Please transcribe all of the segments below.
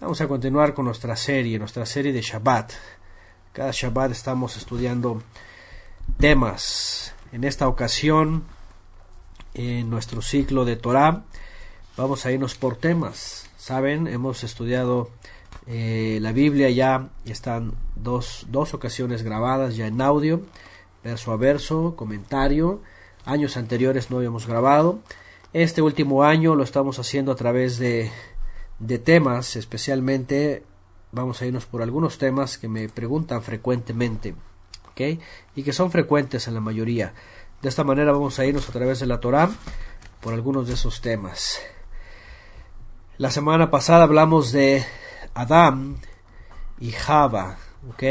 Vamos a continuar con nuestra serie, nuestra serie de Shabbat. Cada Shabbat estamos estudiando temas. En esta ocasión, en nuestro ciclo de Torah, vamos a irnos por temas. Saben, hemos estudiado eh, la Biblia ya, están dos, dos ocasiones grabadas ya en audio, verso a verso, comentario. Años anteriores no habíamos grabado. Este último año lo estamos haciendo a través de de temas, especialmente vamos a irnos por algunos temas que me preguntan frecuentemente, Y que son frecuentes en la mayoría. De esta manera vamos a irnos a través de la Torá por algunos de esos temas. La semana pasada hablamos de Adán y Java, ¿ok?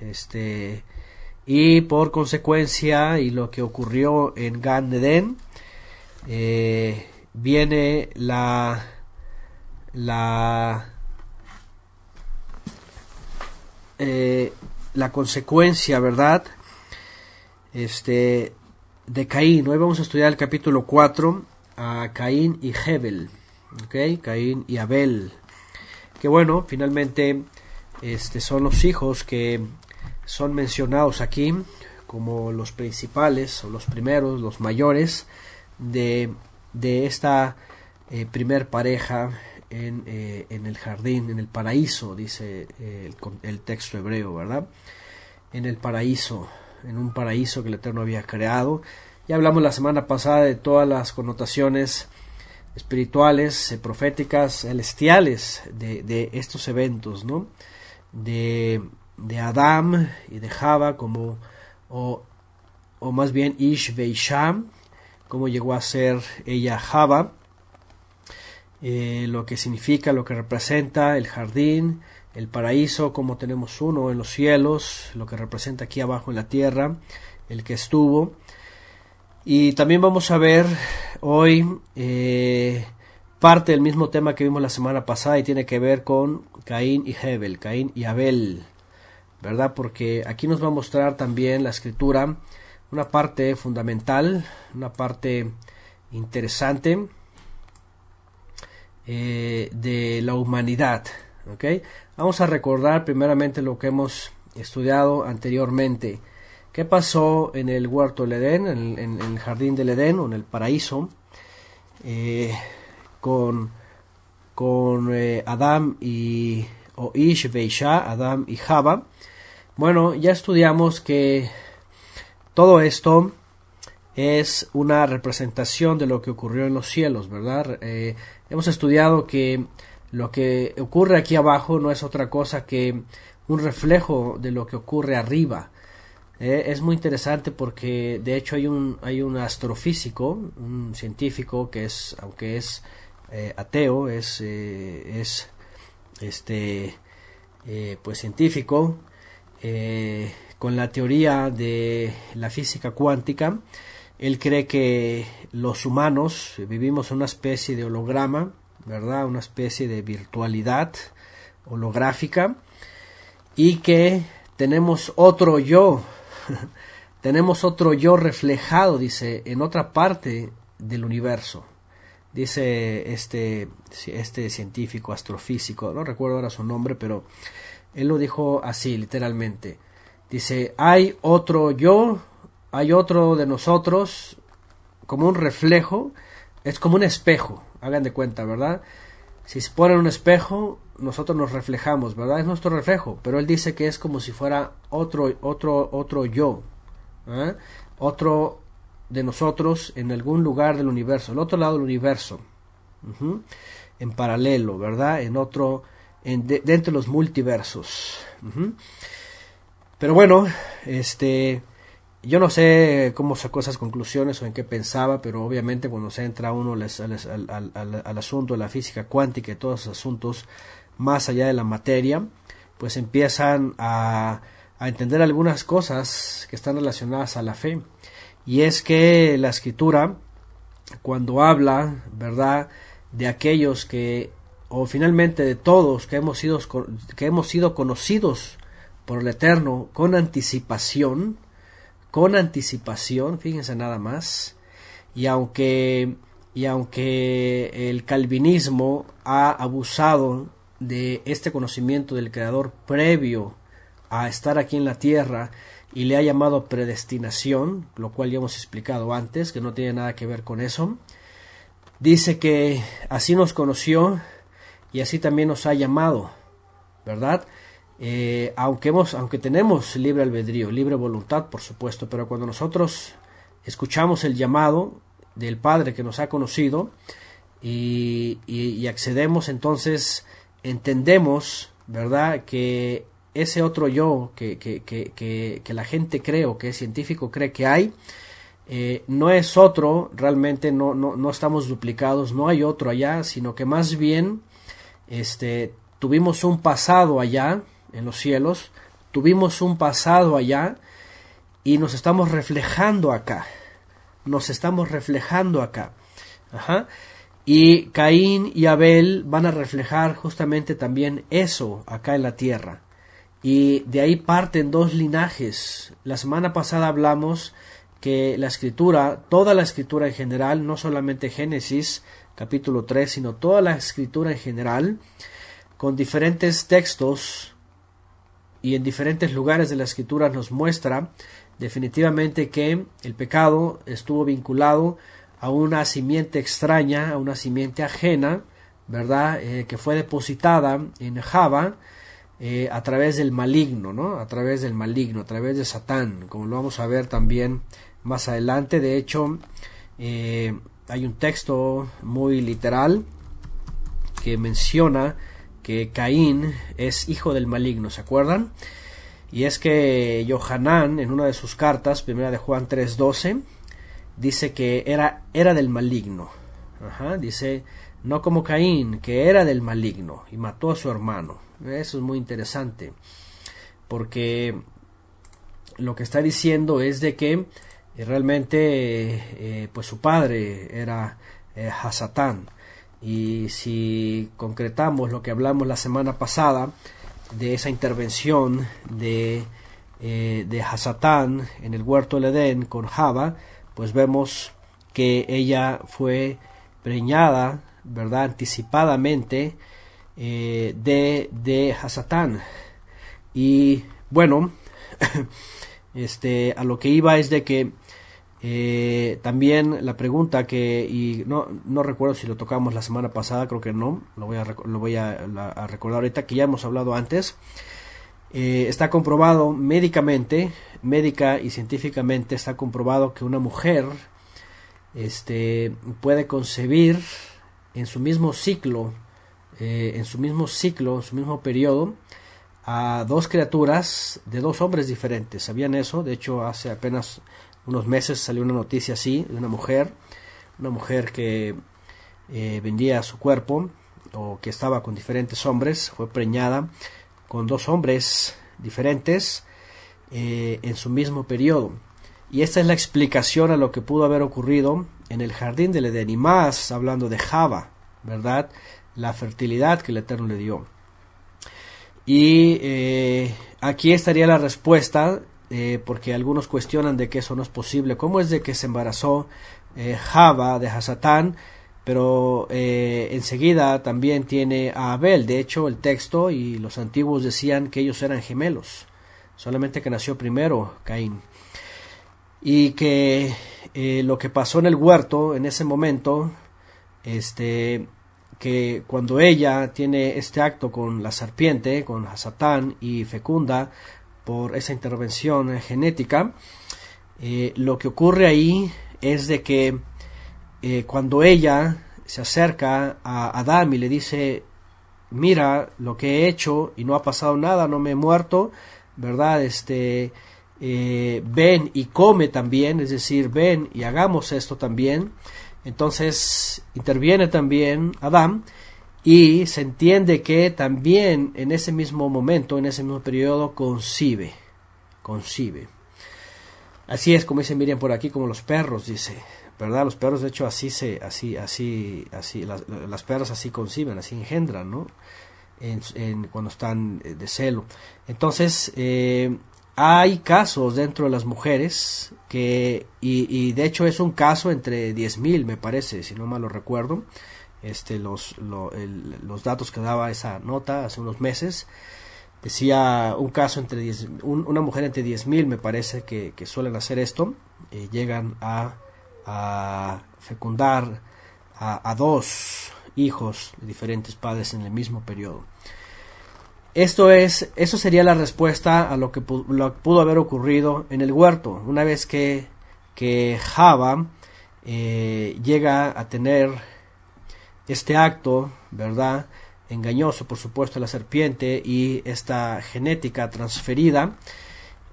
Este y por consecuencia y lo que ocurrió en Gan Eden eh, viene la la, eh, la consecuencia, ¿verdad? Este, de Caín. Hoy vamos a estudiar el capítulo 4 a Caín y Hebel. ¿Ok? Caín y Abel. Que bueno, finalmente este, son los hijos que son mencionados aquí como los principales o los primeros, los mayores de, esta eh, primer pareja eh, en, el jardín, en el paraíso, dice eh, el, texto hebreo, ¿verdad? En el paraíso, en un paraíso que el Eterno había creado. Ya hablamos la semana pasada de todas las connotaciones espirituales, eh, proféticas, celestiales de, estos eventos, ¿no? De, de Adán y de Java como, o, más bien Ish Veisham, como llegó a ser ella Java, eh, lo que significa, lo que representa el jardín, el paraíso, como tenemos uno en los cielos, lo que representa aquí abajo en la tierra, el que estuvo. Y también vamos a ver hoy eh, parte del mismo tema que vimos la semana pasada y tiene que ver con Caín y Hebel, Caín y Abel, ¿verdad? Porque aquí nos va a mostrar también la escritura una parte fundamental, una parte interesante eh, de la humanidad. ¿ok? Vamos a recordar primeramente lo que hemos estudiado anteriormente. ¿Qué pasó en el huerto del Edén, en, el jardín del Edén o en el paraíso eh, con, con eh, Adam y o Ish Beisha, Adam y Java? Bueno, ya estudiamos que todo esto es una representación de lo que ocurrió en los cielos, ¿verdad? Hemos estudiado que lo que ocurre aquí abajo no es otra cosa que un reflejo de lo que ocurre arriba. Eh, es muy interesante porque de hecho hay un, hay un astrofísico, un científico que es, aunque es eh, ateo, es, eh, es este, pues científico, con la teoría de la física cuántica, él cree que los humanos vivimos una especie de holograma, ¿verdad? Una especie de virtualidad holográfica y que tenemos otro yo, tenemos otro yo reflejado, dice, en otra parte del universo, dice este, este científico astrofísico, no recuerdo ahora su nombre, pero él lo dijo así literalmente, dice, hay otro yo hay otro de nosotros, como un reflejo, es como un espejo, hagan de cuenta, ¿verdad? Si se ponen un espejo, nosotros nos reflejamos, ¿verdad? Es nuestro reflejo, pero él dice que es como si fuera otro, otro, otro yo, ¿ah? otro de nosotros en algún lugar del universo, el otro lado del universo, en paralelo, ¿verdad? En otro, dentro de los multiversos. Pero bueno, este, yo no sé cómo sacó esas conclusiones o en qué pensaba, pero obviamente cuando se entra uno al, asunto de la física cuántica y todos los asuntos más allá de la materia, pues empiezan a, entender algunas cosas que están relacionadas a la fe. Y es que la escritura, cuando habla, ¿verdad?, de aquellos que, o finalmente de todos que hemos sido, que hemos sido conocidos por el Eterno con anticipación, con anticipación, fíjense nada más, y aunque, y aunque el calvinismo ha abusado de este conocimiento del Creador previo a estar aquí en la tierra y le ha llamado predestinación, lo cual ya hemos explicado antes, que no tiene nada que ver con eso, dice que así nos conoció y así también nos ha llamado, ¿verdad? Eh, aunque, tenemos libre albedrío, libre voluntad, por supuesto, pero cuando nosotros escuchamos el llamado del Padre que nos ha conocido y, accedemos, entonces entendemos, ¿verdad?, que ese otro yo que, la gente cree o que es científico cree que hay, eh, no es otro, realmente no, estamos duplicados, no hay otro allá, sino que más bien este, tuvimos un pasado allá en los cielos, tuvimos un pasado allá y nos estamos reflejando acá. Nos estamos reflejando acá. Y Caín y Abel van a reflejar justamente también eso acá en la tierra. Y de ahí parten dos linajes. La semana pasada hablamos que la escritura, toda la escritura en general, no solamente Génesis capítulo 3, sino toda la escritura en general, con diferentes textos y en diferentes lugares de la escritura nos muestra definitivamente que el pecado estuvo vinculado a una simiente extraña, a una simiente ajena, ¿verdad? Eh, que fue depositada en Java eh, a través del maligno, ¿no? A través del maligno, a través de Satán, como lo vamos a ver también más adelante. De hecho, eh, hay un texto muy literal que menciona que Caín es hijo del maligno, ¿se acuerdan? Y es que Johanán, en una de sus cartas, primera de Juan 3.12, dice que era, era del maligno. Ajá, dice, no como Caín, que era del maligno y mató a su hermano. Eso es muy interesante, porque lo que está diciendo es de que eh, realmente eh, pues su padre era eh, Hasatán. Y si concretamos lo que hablamos la semana pasada de esa intervención de, eh, de Hasatán en el huerto del Edén con Java, pues vemos que ella fue preñada, ¿verdad? Anticipadamente eh, de, de Hasatán. Y bueno, este, a lo que iba es de que eh, también la pregunta que, y no, recuerdo si lo tocamos la semana pasada, creo que no, lo voy a, lo voy a, recordar ahorita, que ya hemos hablado antes. Eh, está comprobado médicamente, médica y científicamente, está comprobado que una mujer este, puede concebir en su mismo ciclo, eh, en su mismo ciclo, en su mismo periodo, a dos criaturas de dos hombres diferentes. ¿Sabían eso? De hecho, hace apenas unos meses salió una noticia así de una mujer, una mujer que eh, vendía su cuerpo o que estaba con diferentes hombres, fue preñada con dos hombres diferentes eh, en su mismo periodo. Y esta es la explicación a lo que pudo haber ocurrido en el jardín de Edén y más hablando de Java, ¿verdad? La fertilidad que el Eterno le dio. Y eh, aquí estaría la respuesta eh, porque algunos cuestionan de que eso no es posible. ¿Cómo es de que se embarazó eh, Java de Hasatán? Pero eh, enseguida también tiene a Abel. De hecho, el texto y los antiguos decían que ellos eran gemelos. Solamente que nació primero Caín. Y que lo que pasó en el huerto en ese momento, este, que cuando ella tiene este acto con la serpiente, con Hasatán y fecunda por esa intervención genética, eh, lo que ocurre ahí es de que eh, cuando ella se acerca a Adán y le dice, mira lo que he hecho y no ha pasado nada, no me he muerto, ¿verdad? Este, eh, ven y come también, es decir, ven y hagamos esto también. Entonces interviene también Adán y se entiende que también en ese mismo momento, en ese mismo periodo, concibe, concibe. Así es como dice Miriam por aquí, como los perros, dice, ¿verdad? Los perros, de hecho, así se, así, así, así, las, las perras así conciben, así engendran, ¿no? En, cuando están eh, de celo. Entonces, eh, hay casos dentro de las mujeres que, y, y de hecho es un caso entre 10.000, me parece, si no mal lo recuerdo, este, los, los datos que daba esa nota hace unos meses. Decía un caso entre una mujer entre 10.000, me parece que, suelen hacer esto, eh, llegan a, a, fecundar a, dos hijos de diferentes padres en el mismo periodo. Esto es, eso sería la respuesta a lo que, pudo haber ocurrido en el huerto, una vez que, Java eh, llega a tener este acto, ¿verdad? Engañoso, por supuesto, la serpiente y esta genética transferida.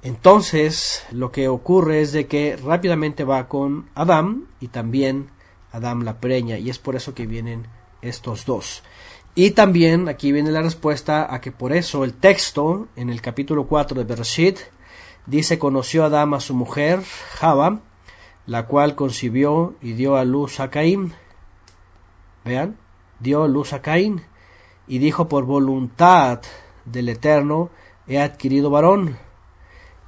Entonces, lo que ocurre es de que rápidamente va con Adán y también Adán la preña, y es por eso que vienen estos dos. Y también aquí viene la respuesta a que por eso el texto en el capítulo 4 de Bereshit dice: Conoció Adán a su mujer, Java, la cual concibió y dio a luz a Caín. Vean, dio luz a Caín y dijo, por voluntad del Eterno he adquirido varón.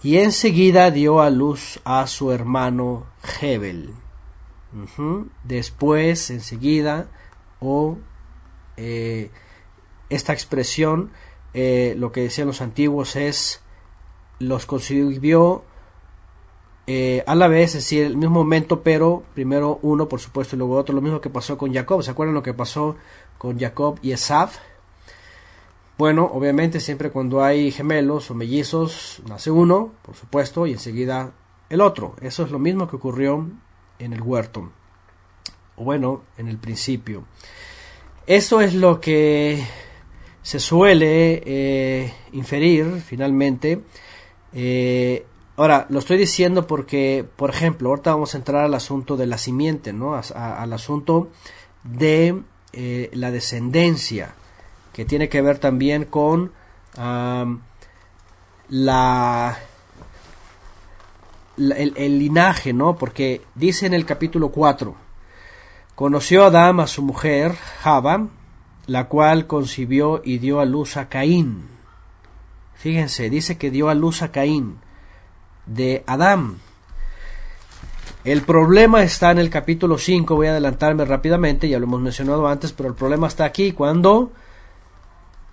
Y enseguida dio a luz a su hermano Hebel. Después, enseguida, o eh, esta expresión, eh, lo que decían los antiguos es, los concibió eh, a la vez, es decir, el mismo momento, pero primero uno, por supuesto, y luego otro. Lo mismo que pasó con Jacob. ¿Se acuerdan lo que pasó con Jacob y Esaf? Bueno, obviamente siempre cuando hay gemelos o mellizos, nace uno, por supuesto, y enseguida el otro. Eso es lo mismo que ocurrió en el huerto. O bueno, en el principio. Eso es lo que se suele eh, inferir finalmente. Eh, Ahora, lo estoy diciendo porque, por ejemplo, ahorita vamos a entrar al asunto de la simiente, ¿no? al asunto de eh, la descendencia, que tiene que ver también con la, el, linaje, ¿no? Porque dice en el capítulo 4, conoció Adán a su mujer, Java, la cual concibió y dio a luz a Caín. Fíjense, dice que dio a luz a Caín de Adán. El problema está en el capítulo 5, voy a adelantarme rápidamente, ya lo hemos mencionado antes, pero el problema está aquí cuando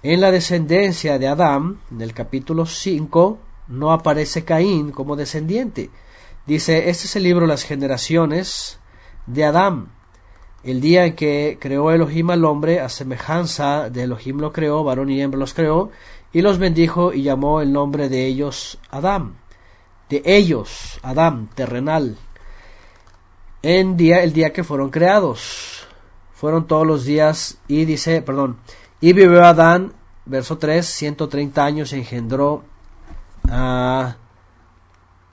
en la descendencia de Adán, en el capítulo 5, no aparece Caín como descendiente. Dice, este es el libro Las generaciones de Adán. El día en que creó Elohim al hombre, a semejanza de Elohim lo creó, varón y hembra los creó, y los bendijo y llamó el nombre de ellos Adán de ellos, Adán, terrenal, en día, el día que fueron creados. Fueron todos los días y dice, perdón, y vivió Adán, verso 3, 130 años, engendró a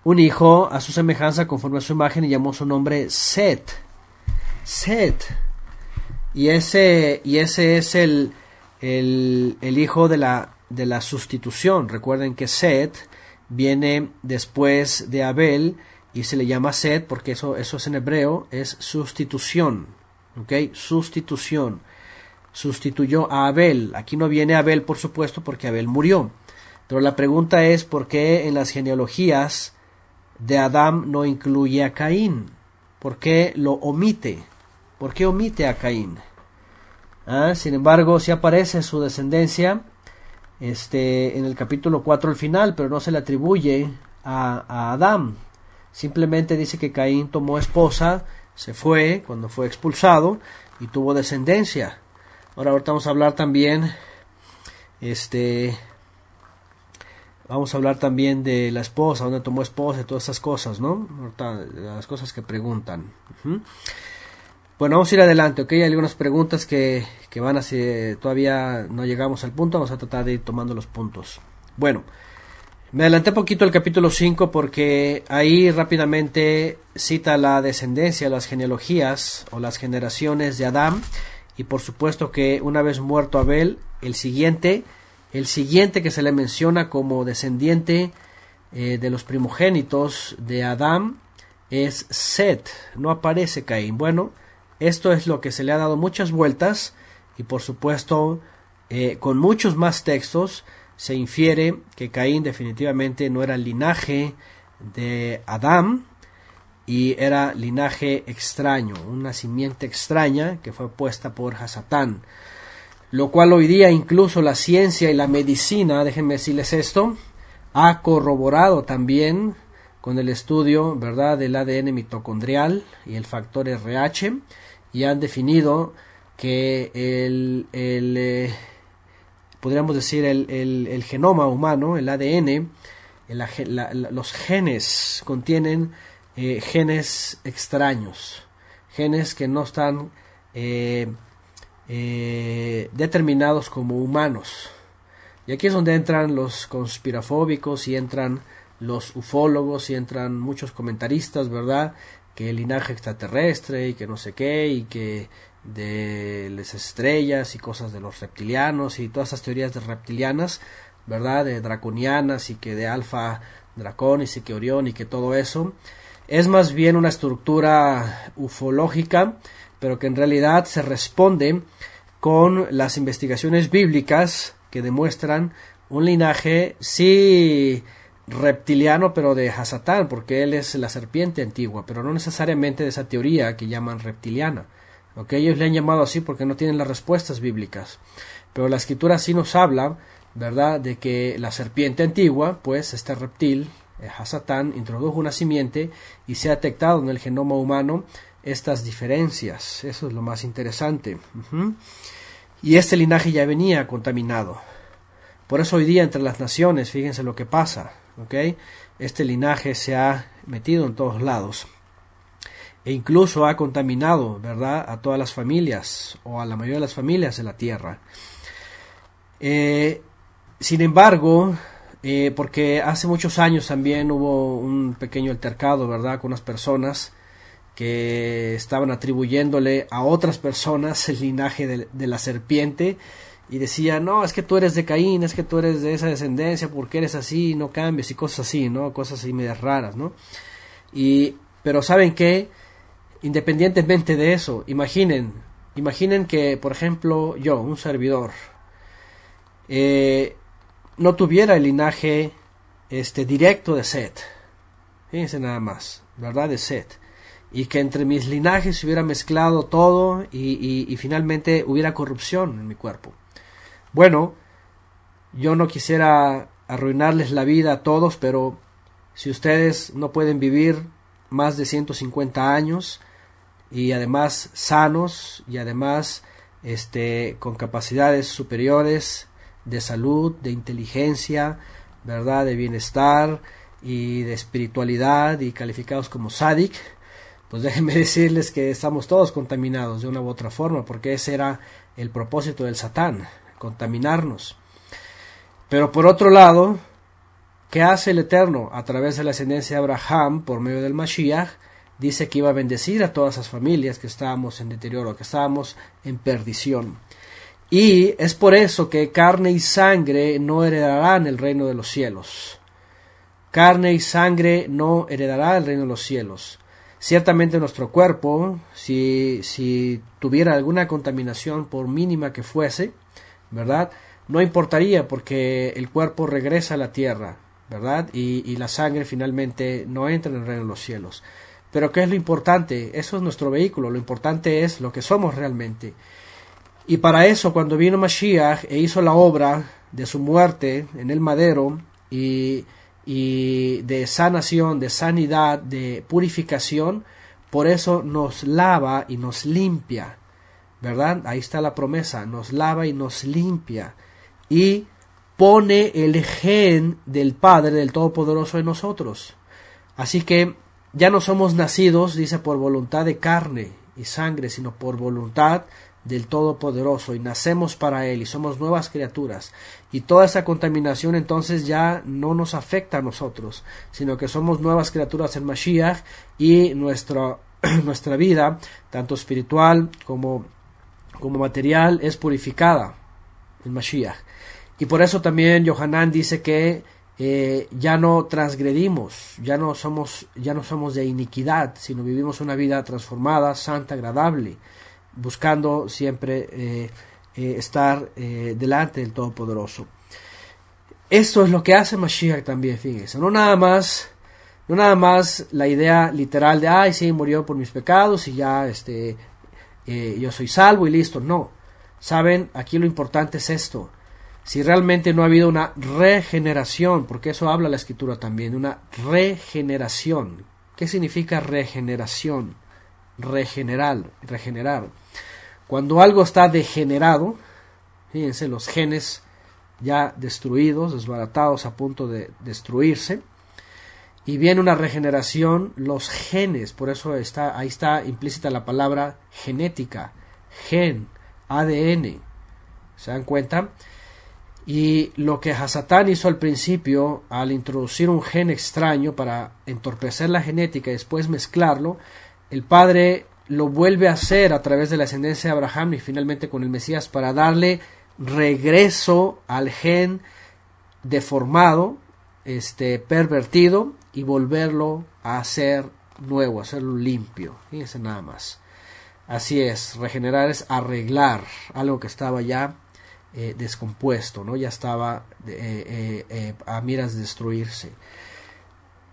un hijo a su semejanza conforme a su imagen y llamó su nombre Set. Set. Y ese, y ese es el, el, el hijo de la, de la sustitución. Recuerden que Set viene después de Abel y se le llama sed porque eso, eso es en hebreo, es sustitución. ¿Ok? Sustitución. Sustituyó a Abel. Aquí no viene Abel, por supuesto, porque Abel murió. Pero la pregunta es por qué en las genealogías de Adán no incluye a Caín. ¿Por qué lo omite? ¿Por qué omite a Caín? ¿Ah? Sin embargo, si aparece su descendencia este, en el capítulo 4 al final, pero no se le atribuye a, a Adán. Simplemente dice que Caín tomó esposa, se fue cuando fue expulsado y tuvo descendencia. Ahora ahorita vamos a hablar también este vamos a hablar también de la esposa, donde tomó esposa y todas esas cosas, ¿no? Ahorita, las cosas que preguntan. Bueno, vamos a ir adelante, ¿ok? Hay algunas preguntas que, que van ser, Todavía no llegamos al punto, vamos a tratar de ir tomando los puntos. Bueno, me adelanté un poquito al capítulo 5 porque ahí rápidamente cita la descendencia, las genealogías o las generaciones de Adán. Y por supuesto que una vez muerto Abel, el siguiente, el siguiente que se le menciona como descendiente eh, de los primogénitos de Adán es Set. No aparece Caín. Bueno, esto es lo que se le ha dado muchas vueltas y por supuesto eh, con muchos más textos se infiere que Caín definitivamente no era linaje de Adán y era linaje extraño, una simiente extraña que fue puesta por Hasatán. Lo cual hoy día incluso la ciencia y la medicina, déjenme decirles esto, ha corroborado también con el estudio, ¿verdad?, del ADN mitocondrial y el factor RH y han definido que el, el eh, podríamos decir, el, el, genoma humano, el ADN, los genes contienen eh, genes extraños, genes que no están eh, determinados como humanos. Y aquí es donde entran los conspirafóbicos y entran los ufólogos y entran muchos comentaristas, ¿verdad? Que el linaje extraterrestre y que no sé qué y que de las estrellas y cosas de los reptilianos y todas esas teorías de reptilianas, ¿verdad? De draconianas y que de alfa draconis y que Orión y que todo eso. Es más bien una estructura ufológica, pero que en realidad se responde con las investigaciones bíblicas que demuestran un linaje, sí, reptiliano, pero de Hasatán, porque él es la serpiente antigua, pero no necesariamente de esa teoría que llaman reptiliana. que Ellos le han llamado así porque no tienen las respuestas bíblicas. Pero la escritura sí nos habla, ¿verdad?, de que la serpiente antigua, pues este reptil, eh, Hasatán, introdujo una simiente y se ha detectado en el genoma humano estas diferencias. Eso es lo más interesante. Y este linaje ya venía contaminado. Por eso hoy día entre las naciones, fíjense lo que pasa, este linaje se ha metido en todos lados e incluso ha contaminado, ¿verdad?, a todas las familias o a la mayoría de las familias de la tierra. Eh, sin embargo, eh, porque hace muchos años también hubo un pequeño altercado, ¿verdad?, con unas personas que estaban atribuyéndole a otras personas el linaje de la serpiente y decía, no, es que tú eres de Caín, es que tú eres de esa descendencia, porque eres así, no cambias? y cosas así, ¿no? Cosas así medias raras, ¿no? Y, pero ¿saben qué? Independientemente de eso, imaginen, imaginen que, por ejemplo, yo, un servidor, eh, no tuviera el linaje este, directo de Set, fíjense nada más, ¿verdad? De Set y que entre mis linajes se hubiera mezclado todo y, finalmente hubiera corrupción en mi cuerpo. Bueno, yo no quisiera arruinarles la vida a todos, pero si ustedes no pueden vivir más de 150 años y además sanos y además este con capacidades superiores de salud, de inteligencia, ¿verdad? de bienestar y de espiritualidad y calificados como sadik, pues déjenme decirles que estamos todos contaminados de una u otra forma, porque ese era el propósito del Satán, contaminarnos. Pero por otro lado, ¿qué hace el Eterno a través de la ascendencia de Abraham por medio del Mashiach? Dice que iba a bendecir a todas las familias que estábamos en deterioro, que estábamos en perdición. Y es por eso que carne y sangre no heredarán el reino de los cielos. Carne y sangre no heredará el reino de los cielos. Ciertamente nuestro cuerpo, si, si tuviera alguna contaminación por mínima que fuese, ¿verdad? No importaría porque el cuerpo regresa a la tierra, ¿verdad? Y, la sangre finalmente no entra en el reino de los cielos. Pero ¿qué es lo importante? Eso es nuestro vehículo, lo importante es lo que somos realmente. Y para eso, cuando vino Mashiach e hizo la obra de su muerte en el madero y, y de sanación, de sanidad, de purificación, por eso nos lava y nos limpia. ¿verdad? Ahí está la promesa, nos lava y nos limpia y pone el gen del Padre, del Todopoderoso en nosotros. Así que ya no somos nacidos, dice, por voluntad de carne y sangre, sino por voluntad del Todopoderoso y nacemos para Él y somos nuevas criaturas. Y toda esa contaminación entonces ya no nos afecta a nosotros, sino que somos nuevas criaturas en Mashiach y nuestra, nuestra vida, tanto espiritual como como material es purificada en Mashiach. Y por eso también Yohanan dice que eh, ya no transgredimos, ya no, somos, ya no somos de iniquidad, sino vivimos una vida transformada, santa, agradable, buscando siempre eh, eh, estar delante del Todopoderoso. Esto es lo que hace Mashiach también, fíjense, no nada más no nada más la idea literal de, ay, sí, murió por mis pecados y ya este, eh, yo soy salvo y listo. No. Saben, aquí lo importante es esto. Si realmente no ha habido una regeneración, porque eso habla la escritura también, una regeneración. ¿Qué significa regeneración? Regenerar, regenerar. Cuando algo está degenerado, fíjense, los genes ya destruidos, desbaratados, a punto de destruirse, y viene una regeneración, los genes, por eso está, ahí está implícita la palabra genética, gen, ADN, ¿se dan cuenta? Y lo que Hasatán hizo al principio, al introducir un gen extraño para entorpecer la genética y después mezclarlo, el padre lo vuelve a hacer a través de la ascendencia de Abraham y finalmente con el Mesías para darle regreso al gen deformado, este pervertido y volverlo a hacer nuevo, hacerlo limpio. Fíjense nada más. Así es, regenerar es arreglar algo que estaba ya eh, descompuesto, ¿no? Ya estaba eh, eh, a miras de destruirse.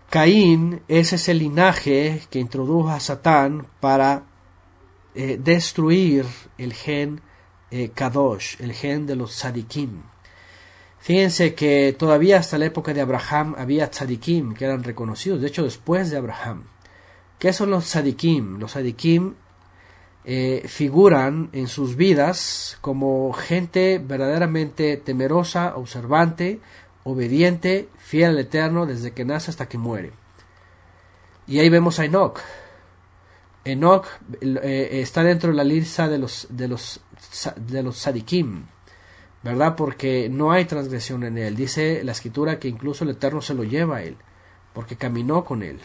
Caín ese es el linaje que introdujo a Satán para destruir el gen Kadosh, el gen de los Sadikim. Fíjense que todavía hasta la época de Abraham había tzadikim que eran reconocidos, de hecho después de Abraham. ¿Qué son los tzadikim? Los tzadikim eh, figuran en sus vidas como gente verdaderamente temerosa, observante, obediente, fiel al Eterno desde que nace hasta que muere. Y ahí vemos a Enoch. Enoch eh, eh, está dentro de la lista de los, de los, de los ¿verdad? Porque no hay transgresión en él. Dice la escritura que incluso el Eterno se lo lleva a él, porque caminó con él.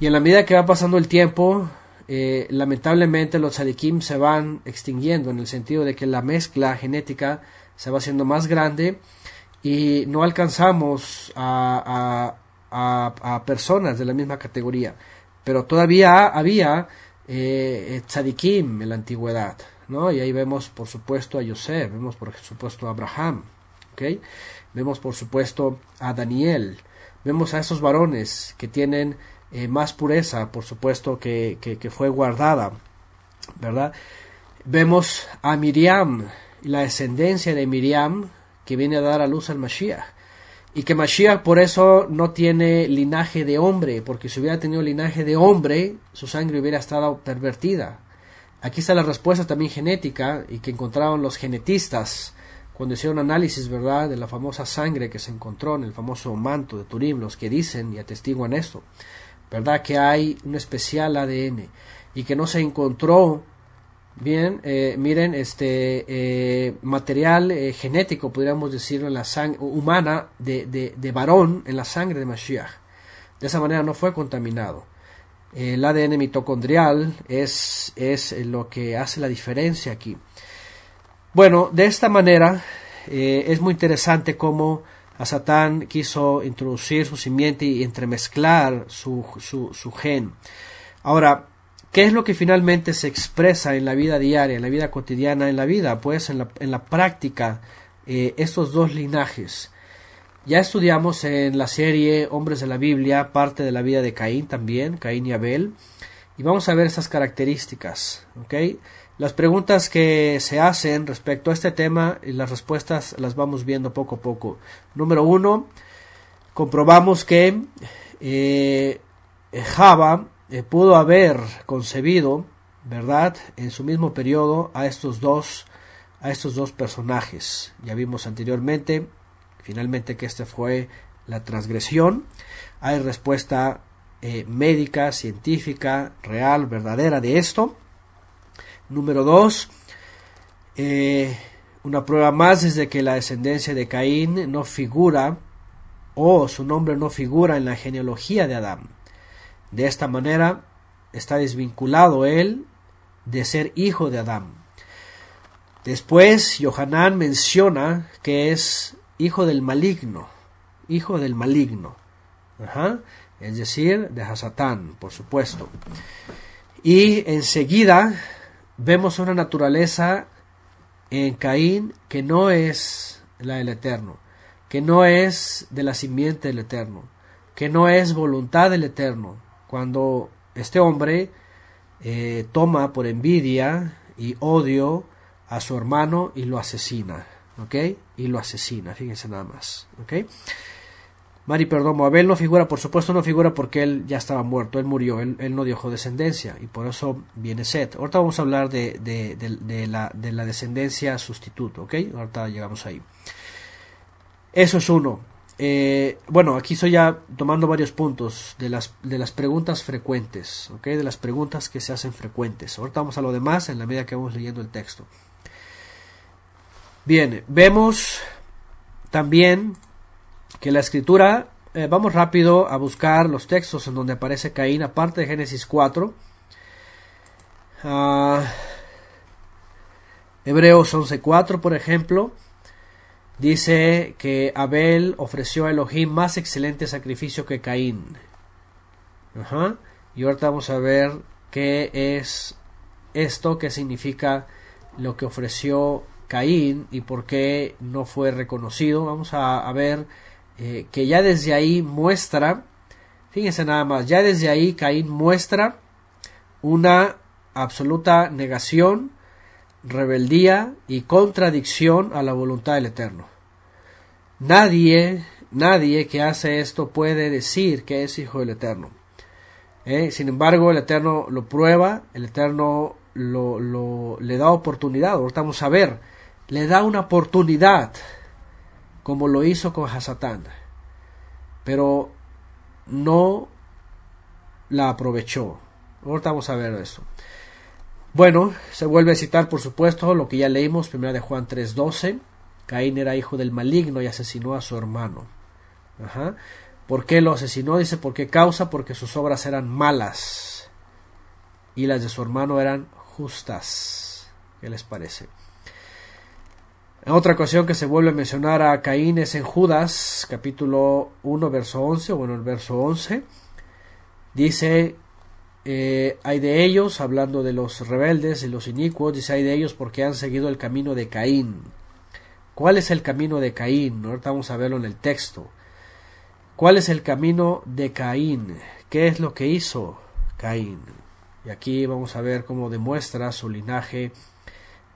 Y en la medida que va pasando el tiempo, eh, lamentablemente los tzadikim se van extinguiendo en el sentido de que la mezcla genética se va haciendo más grande y no alcanzamos a, personas de la misma categoría. Pero todavía había eh, tzadikim eh, en la antigüedad. Y ahí vemos, por supuesto, a José, vemos, por supuesto, a Abraham, Vemos, por supuesto, a Daniel, vemos a esos varones que tienen eh, más pureza, por supuesto, que, que fue guardada, ¿verdad? Vemos a Miriam, la descendencia de Miriam, que viene a dar a luz al Mashiach. Y que Mashiach por eso no tiene linaje de hombre, porque si hubiera tenido linaje de hombre, su sangre hubiera estado pervertida, Aquí está la respuesta también genética y que encontraron los genetistas cuando hicieron análisis, ¿verdad?, de la famosa sangre que se encontró en el famoso manto de Turín, los que dicen y atestiguan esto, ¿verdad?, que hay un especial ADN y que no se encontró, bien, eh, miren, este eh, material eh, genético, podríamos decirlo, en la sangre humana de, de, de varón en la sangre de Mashiach. De esa manera no fue contaminado. El ADN mitocondrial es, lo que hace la diferencia aquí. Bueno, de esta manera eh, es muy interesante cómo a Satán quiso introducir su simiente y entremezclar su, gen. Ahora, ¿qué es lo que finalmente se expresa en la vida diaria, en la vida cotidiana, en la vida? Pues en la, en la práctica, eh, estos dos linajes ya estudiamos en la serie Hombres de la Biblia parte de la vida de Caín también, Caín y Abel, y vamos a ver esas características. Las preguntas que se hacen respecto a este tema y las respuestas las vamos viendo poco a poco. Número uno, comprobamos que eh, Java eh, pudo haber concebido, ¿verdad?, en su mismo periodo a estos dos a estos dos personajes. Ya vimos anteriormente finalmente que esta fue la transgresión. Hay respuesta eh, médica, científica, real, verdadera de esto. Número dos, eh, una prueba más es de que la descendencia de Caín no figura o su nombre no figura en la genealogía de Adán. De esta manera está desvinculado él de ser hijo de Adán. Después, Yohanan menciona que es hijo del maligno, hijo del maligno, es decir, de Hasatán, por supuesto. Y enseguida vemos una naturaleza en Caín que no es la del Eterno, que no es de la simiente del Eterno, que no es voluntad del Eterno. Cuando este hombre eh, toma por envidia y odio a su hermano y lo asesina. ¿Ok? y lo asesina. Fíjense nada más. ¿ok? Mari, perdón, Abel no figura, por supuesto no figura porque él ya estaba muerto, él murió, él, no dejó descendencia y por eso viene Seth. Ahorita vamos a hablar de, la, descendencia sustituto, ¿ok? Ahorita llegamos ahí. Eso es uno. Eh, bueno, aquí estoy ya tomando varios puntos de las, de las preguntas frecuentes, ¿ok? De las preguntas que se hacen frecuentes. Ahorita vamos a lo demás en la medida que vamos leyendo el texto. Bien, vemos también que la escritura, eh, vamos rápido a buscar los textos en donde aparece Caín, aparte de Génesis 4, ah, Hebreos Hebreos 11.4, por ejemplo, dice que Abel ofreció a Elohim más excelente sacrificio que Caín. Y ahorita vamos a ver qué es esto, qué significa lo que ofreció Caín y por qué no fue reconocido. Vamos a, ver eh, que ya desde ahí muestra, fíjense nada más, ya desde ahí Caín muestra una absoluta negación, rebeldía y contradicción a la voluntad del Eterno. Nadie, nadie que hace esto puede decir que es hijo del Eterno. ¿eh? sin embargo, el Eterno lo prueba, el Eterno lo, le da oportunidad. Ahorita vamos a ver le da una oportunidad, como lo hizo con Hasatán, pero no la aprovechó. Ahorita vamos a ver eso. Bueno, se vuelve a citar, por supuesto, lo que ya leímos, primera de Juan 3:12. Caín era hijo del maligno y asesinó a su hermano. Ajá. ¿Por qué lo asesinó? Dice, ¿por qué causa? Porque sus obras eran malas y las de su hermano eran justas. ¿Qué les parece? otra ocasión que se vuelve a mencionar a Caín es en Judas, capítulo 1, verso 11, bueno, el verso 11, dice, eh, hay de ellos, hablando de los rebeldes y los inicuos, dice, hay de ellos porque han seguido el camino de Caín. ¿Cuál es el camino de Caín? Ahorita vamos a verlo en el texto. ¿Cuál es el camino de Caín? ¿Qué es lo que hizo Caín? Y aquí vamos a ver cómo demuestra su linaje.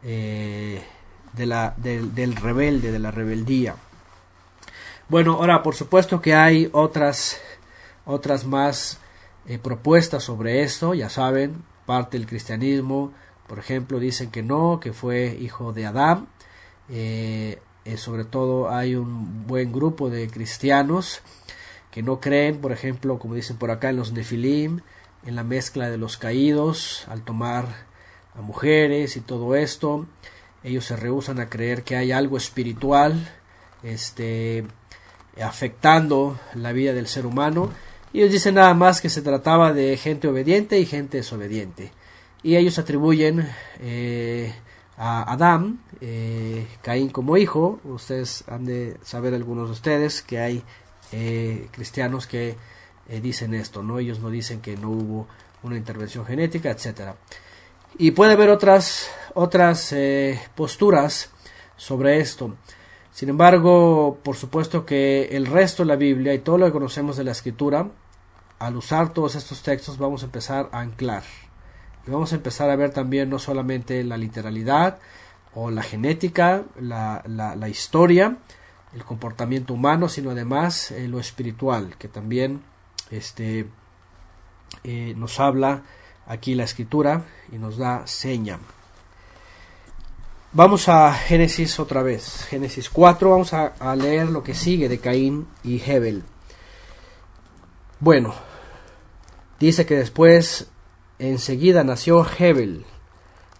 Eh, de la, del, rebelde, de la rebeldía. Bueno, ahora por supuesto que hay otras, otras más eh, propuestas sobre esto, ya saben, parte del cristianismo, por ejemplo, dicen que no, que fue hijo de Adán, eh, eh, sobre todo hay un buen grupo de cristianos que no creen, por ejemplo, como dicen por acá en los Nefilim, en la mezcla de los caídos, al tomar a mujeres y todo esto ellos se rehusan a creer que hay algo espiritual este, afectando la vida del ser humano. Y ellos dicen nada más que se trataba de gente obediente y gente desobediente. Y ellos atribuyen eh, a Adán, eh, Caín como hijo. Ustedes han de saber algunos de ustedes que hay eh, cristianos que dicen esto, ¿no? Ellos no dicen que no hubo una intervención genética, etcétera. Y puede haber otras, otras eh, posturas sobre esto. Sin embargo, por supuesto que el resto de la Biblia y todo lo que conocemos de la escritura, al usar todos estos textos vamos a empezar a anclar. Y vamos a empezar a ver también no solamente la literalidad o la genética, la, la, historia, el comportamiento humano, sino además eh, lo espiritual, que también este, eh, nos habla aquí la escritura y nos da seña. Vamos a Génesis otra vez, Génesis 4, vamos a, leer lo que sigue de Caín y Hebel. Bueno, dice que después, enseguida nació Hebel.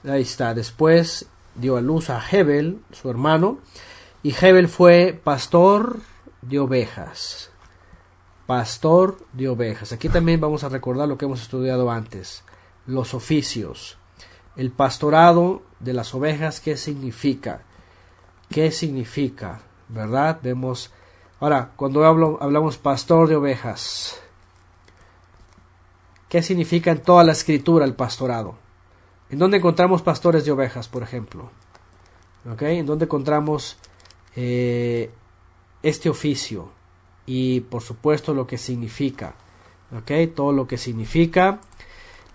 Ahí está, después dio a luz a Hebel, su hermano, y Hebel fue pastor de ovejas. Pastor de ovejas. Aquí también vamos a recordar lo que hemos estudiado antes los oficios. El pastorado de las ovejas, ¿qué significa? ¿Qué significa? ¿Verdad? Vemos. Ahora, cuando hablo, hablamos pastor de ovejas, ¿qué significa en toda la escritura el pastorado? ¿En dónde encontramos pastores de ovejas, por ejemplo? ¿Ok? ¿En dónde encontramos eh, este oficio? Y por supuesto lo que significa. ¿Ok? Todo lo que significa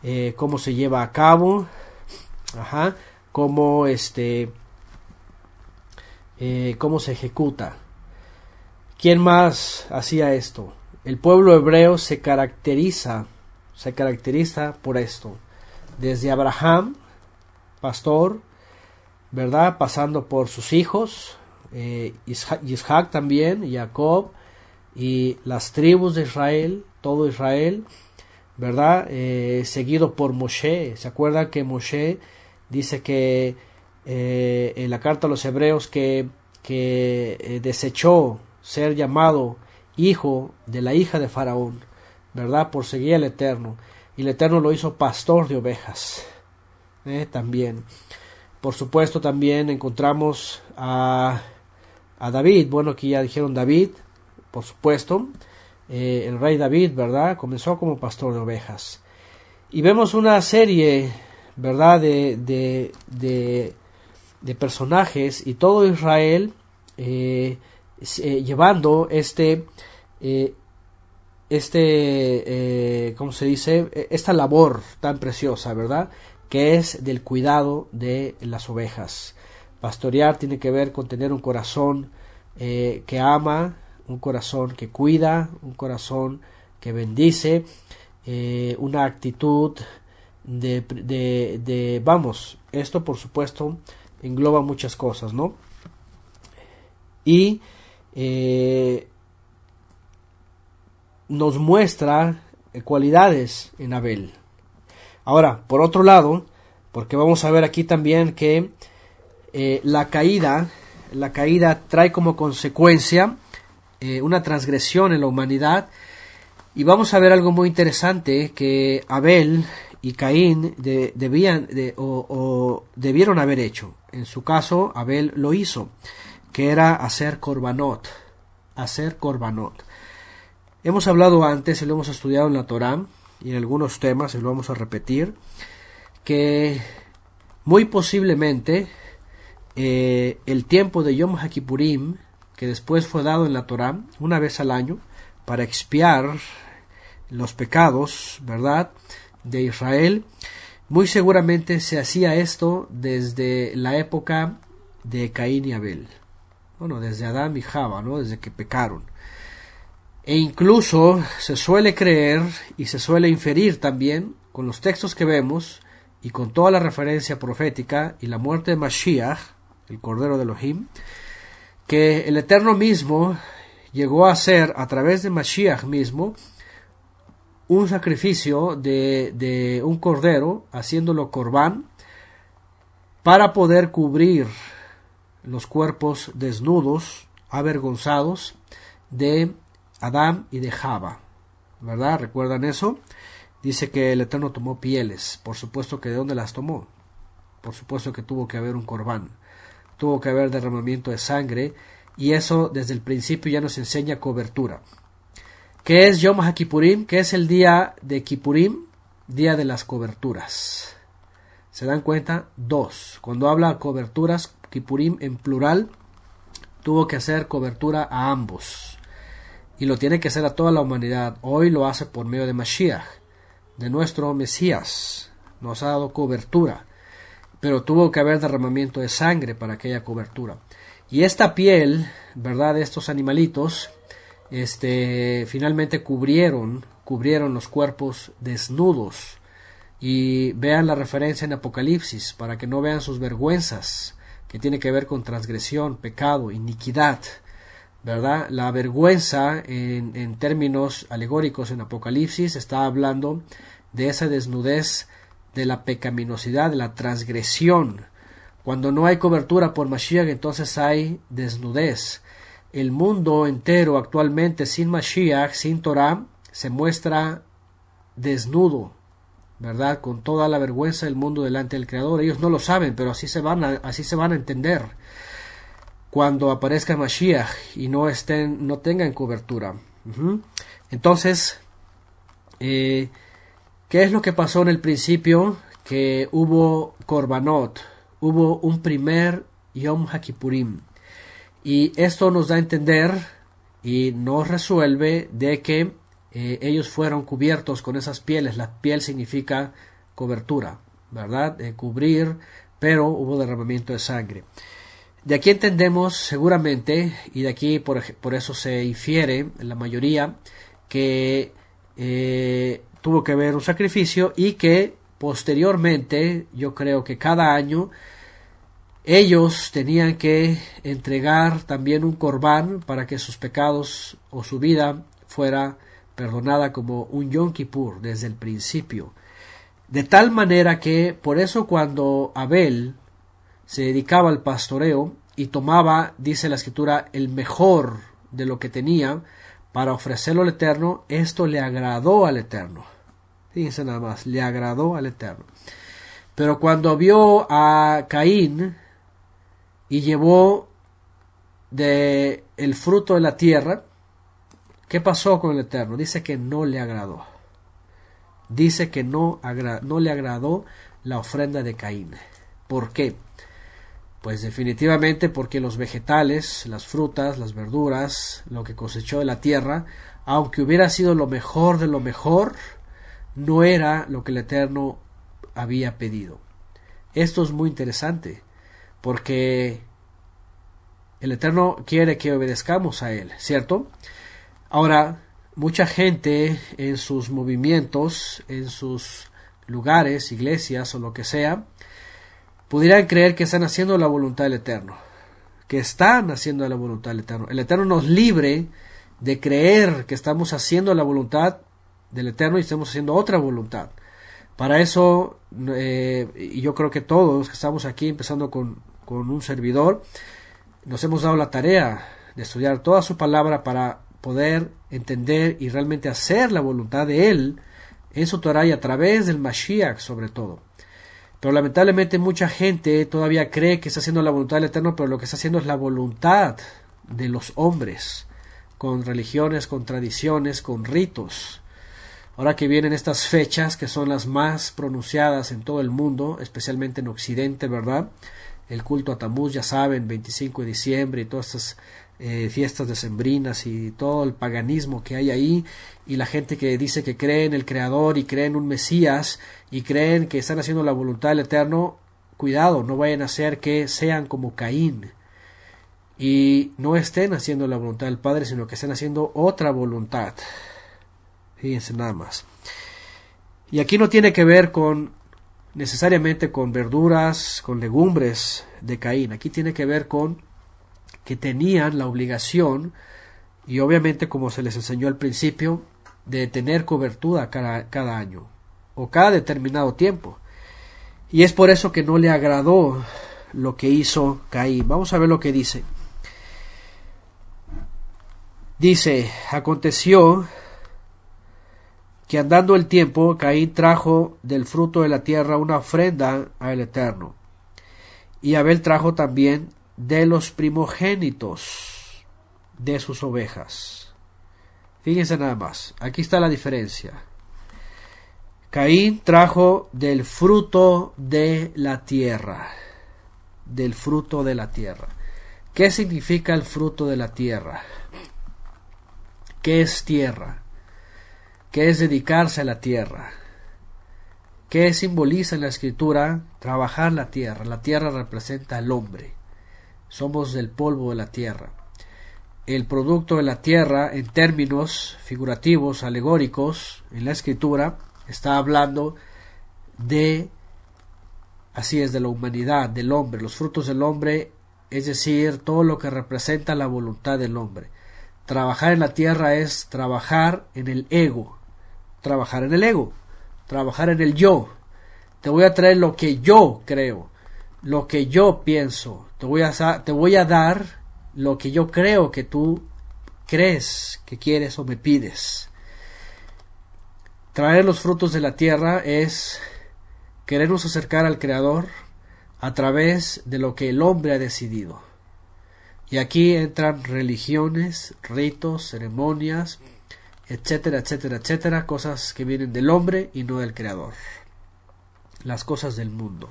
eh, cómo se lleva a cabo, ajá, cómo este, eh, cómo se ejecuta. ¿Quién más hacía esto? El pueblo hebreo se caracteriza, se caracteriza por esto. Desde Abraham, pastor, ¿verdad? Pasando por sus hijos, eh, Isaac también, Jacob, y las tribus de Israel, todo Israel, ¿verdad? Eh, seguido por Moshe. ¿Se acuerdan que Moshe dice que eh, en la carta a los hebreos que, que eh, desechó ser llamado hijo de la hija de Faraón, ¿verdad? Por seguir al Eterno. Y el Eterno lo hizo pastor de ovejas. También. Por supuesto, también encontramos a, a David. Bueno, aquí ya dijeron David, por supuesto. Eh, el rey David, ¿verdad? Comenzó como pastor de ovejas. Y vemos una serie, ¿verdad? De, de, personajes y todo Israel eh, eh, llevando este, este, ¿cómo se dice? E, esta labor tan preciosa, ¿verdad? Que es del cuidado de las ovejas. Pastorear tiene que ver con tener un corazón que ama, un corazón que cuida, un corazón que bendice, eh, una actitud de, vamos, esto por supuesto engloba muchas cosas, ¿no? Y eh, nos muestra cualidades en Abel. Ahora, por otro lado, porque vamos a ver aquí también que eh, la caída, la caída trae como consecuencia eh, una transgresión en la humanidad. Y vamos a ver algo muy interesante que Abel y Caín debían o, debieron haber hecho. En su caso, Abel lo hizo, que era hacer corbanot, hacer corbanot. Hemos hablado antes y lo hemos estudiado en la Torá y en algunos temas, y lo vamos a repetir, que muy posiblemente eh, el tiempo de Yom HaKippurim que después fue dado en la Torá una vez al año para expiar los pecados, ¿verdad?, de Israel. Muy seguramente se hacía esto desde la época de Caín y Abel. Bueno, desde Adán y Java, ¿no? Desde que pecaron. E incluso se suele creer y se suele inferir también con los textos que vemos y con toda la referencia profética y la muerte de Mashiach, el Cordero de Elohim, que el Eterno mismo llegó a ser, a través de Mashiach mismo, un sacrificio de, de un cordero, haciéndolo corbán, para poder cubrir los cuerpos desnudos, avergonzados, de Adán y de Java. ¿Verdad? ¿Recuerdan eso? Dice que el Eterno tomó pieles. Por supuesto que de dónde las tomó. Por supuesto que tuvo que haber un corbán tuvo que haber derramamiento de sangre, y eso desde el principio ya nos enseña cobertura. ¿Qué es Yom HaKippurim? ¿Qué es el día de Kippurim? Día de las coberturas. ¿Se dan cuenta? Dos. Cuando habla coberturas, Kippurim en plural, tuvo que hacer cobertura a ambos. Y lo tiene que hacer a toda la humanidad. Hoy lo hace por medio de Mashiach, de nuestro Mesías. Nos ha dado cobertura pero tuvo que haber derramamiento de sangre para aquella cobertura. Y esta piel, ¿verdad? De estos animalitos, este, finalmente cubrieron, cubrieron los cuerpos desnudos. Y vean la referencia en Apocalipsis, para que no vean sus vergüenzas, que tiene que ver con transgresión, pecado, iniquidad, ¿verdad? La vergüenza, en, en términos alegóricos en Apocalipsis, está hablando de esa desnudez de la pecaminosidad, de la transgresión. Cuando no hay cobertura por Mashiach, entonces hay desnudez. El mundo entero actualmente sin Mashiach, sin Torah, se muestra desnudo, ¿verdad? Con toda la vergüenza del mundo delante del Creador. Ellos no lo saben, pero así se van a, así se van a entender cuando aparezca Mashiach y no estén, no tengan cobertura. Entonces, eh, ¿Qué es lo que pasó en el principio? Que hubo Corbanot, hubo un primer Yom Hakipurim. Y esto nos da a entender y nos resuelve de que eh, ellos fueron cubiertos con esas pieles. La piel significa cobertura, ¿verdad? cubrir, pero hubo derramamiento de sangre. De aquí entendemos seguramente, y de aquí por, por eso se infiere la mayoría, que eh, tuvo que haber un sacrificio y que posteriormente, yo creo que cada año, ellos tenían que entregar también un corbán para que sus pecados o su vida fuera perdonada como un Yom Kippur desde el principio. De tal manera que por eso cuando Abel se dedicaba al pastoreo y tomaba, dice la escritura, el mejor de lo que tenía para ofrecerlo al Eterno, esto le agradó al Eterno. Fíjense nada más, le agradó al Eterno. Pero cuando vio a Caín y llevó de el fruto de la tierra, ¿qué pasó con el Eterno? Dice que no le agradó. Dice que no, no le agradó la ofrenda de Caín. ¿Por qué? Pues definitivamente porque los vegetales, las frutas, las verduras, lo que cosechó de la tierra, aunque hubiera sido lo mejor de lo mejor, no era lo que el Eterno había pedido. Esto es muy interesante, porque el Eterno quiere que obedezcamos a Él, ¿cierto? Ahora, mucha gente en sus movimientos, en sus lugares, iglesias o lo que sea, pudieran creer que están haciendo la voluntad del Eterno, que están haciendo la voluntad del Eterno. El Eterno nos libre de creer que estamos haciendo la voluntad del Eterno y estamos haciendo otra voluntad. Para eso, eh, y yo creo que todos que estamos aquí, empezando con, con un servidor, nos hemos dado la tarea de estudiar toda su palabra para poder entender y realmente hacer la voluntad de Él en su Torah y a través del Mashiach sobre todo. Pero lamentablemente mucha gente todavía cree que está haciendo la voluntad del Eterno, pero lo que está haciendo es la voluntad de los hombres, con religiones, con tradiciones, con ritos. Ahora que vienen estas fechas, que son las más pronunciadas en todo el mundo, especialmente en Occidente, ¿verdad? El culto a Tamuz, ya saben, 25 de diciembre y todas estas eh, fiestas decembrinas y todo el paganismo que hay ahí y la gente que dice que cree en el Creador y cree en un Mesías y creen que están haciendo la voluntad del Eterno, cuidado, no vayan a hacer que sean como Caín y no estén haciendo la voluntad del Padre, sino que estén haciendo otra voluntad. Fíjense nada más. Y aquí no tiene que ver con necesariamente con verduras, con legumbres de Caín. Aquí tiene que ver con que tenían la obligación, y obviamente como se les enseñó al principio, de tener cobertura cada, cada año o cada determinado tiempo. Y es por eso que no le agradó lo que hizo Caín. Vamos a ver lo que dice. Dice, aconteció que andando el tiempo Caín trajo del fruto de la tierra una ofrenda al Eterno. Y Abel trajo también de los primogénitos de sus ovejas. Fíjense nada más, aquí está la diferencia. Caín trajo del fruto de la tierra, del fruto de la tierra. ¿Qué significa el fruto de la tierra? ¿Qué es tierra? qué es dedicarse a la tierra. ¿Qué simboliza en la escritura? Trabajar la tierra. La tierra representa al hombre. Somos del polvo de la tierra. El producto de la tierra, en términos figurativos, alegóricos, en la escritura, está hablando de, así es, de la humanidad, del hombre, los frutos del hombre, es decir, todo lo que representa la voluntad del hombre. Trabajar en la tierra es trabajar en el ego, trabajar en el ego, trabajar en el yo. Te voy a traer lo que yo creo, lo que yo pienso. Te voy a, te voy a dar lo que yo creo que tú crees que quieres o me pides. Traer los frutos de la tierra es querernos acercar al Creador a través de lo que el hombre ha decidido. Y aquí entran religiones, ritos, ceremonias, etcétera, etcétera, etcétera, cosas que vienen del hombre y no del creador, las cosas del mundo.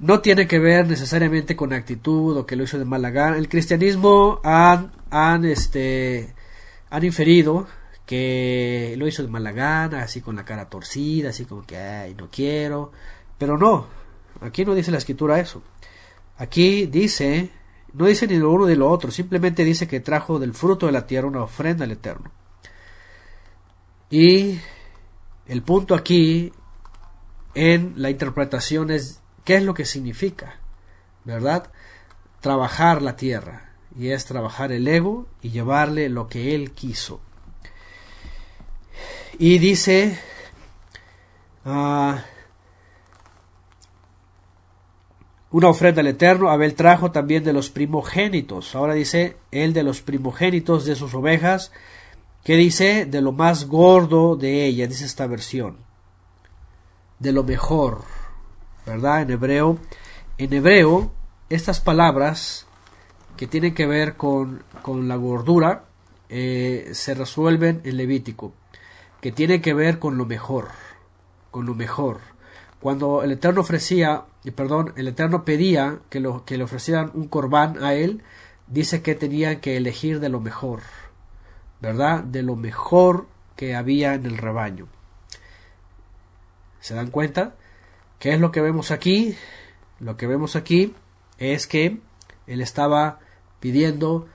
No tiene que ver necesariamente con actitud o que lo hizo de mala gana. El cristianismo han, han, este, han inferido que lo hizo de mala gana, así con la cara torcida, así como que no quiero. Pero no, aquí no dice la escritura eso. Aquí dice, no dice ni lo uno ni lo otro, simplemente dice que trajo del fruto de la tierra una ofrenda al Eterno. Y el punto aquí en la interpretación es qué es lo que significa, ¿verdad? Trabajar la tierra. Y es trabajar el ego y llevarle lo que él quiso. Y dice... Ah, una ofrenda al Eterno. Abel trajo también de los primogénitos. Ahora dice, el de los primogénitos de sus ovejas, ¿Qué dice? De lo más gordo de ella, dice esta versión. De lo mejor, ¿verdad? En hebreo. En hebreo, estas palabras que tienen que ver con, con la gordura eh, se resuelven en Levítico, que tiene que ver con lo mejor, con lo mejor. Cuando el Eterno ofrecía, perdón, el Eterno pedía que, lo, que le ofrecieran un corbán a él, dice que tenían que elegir de lo mejor ¿verdad? De lo mejor que había en el rebaño. ¿Se dan cuenta? ¿Qué es lo que vemos aquí? Lo que vemos aquí es que él estaba pidiendo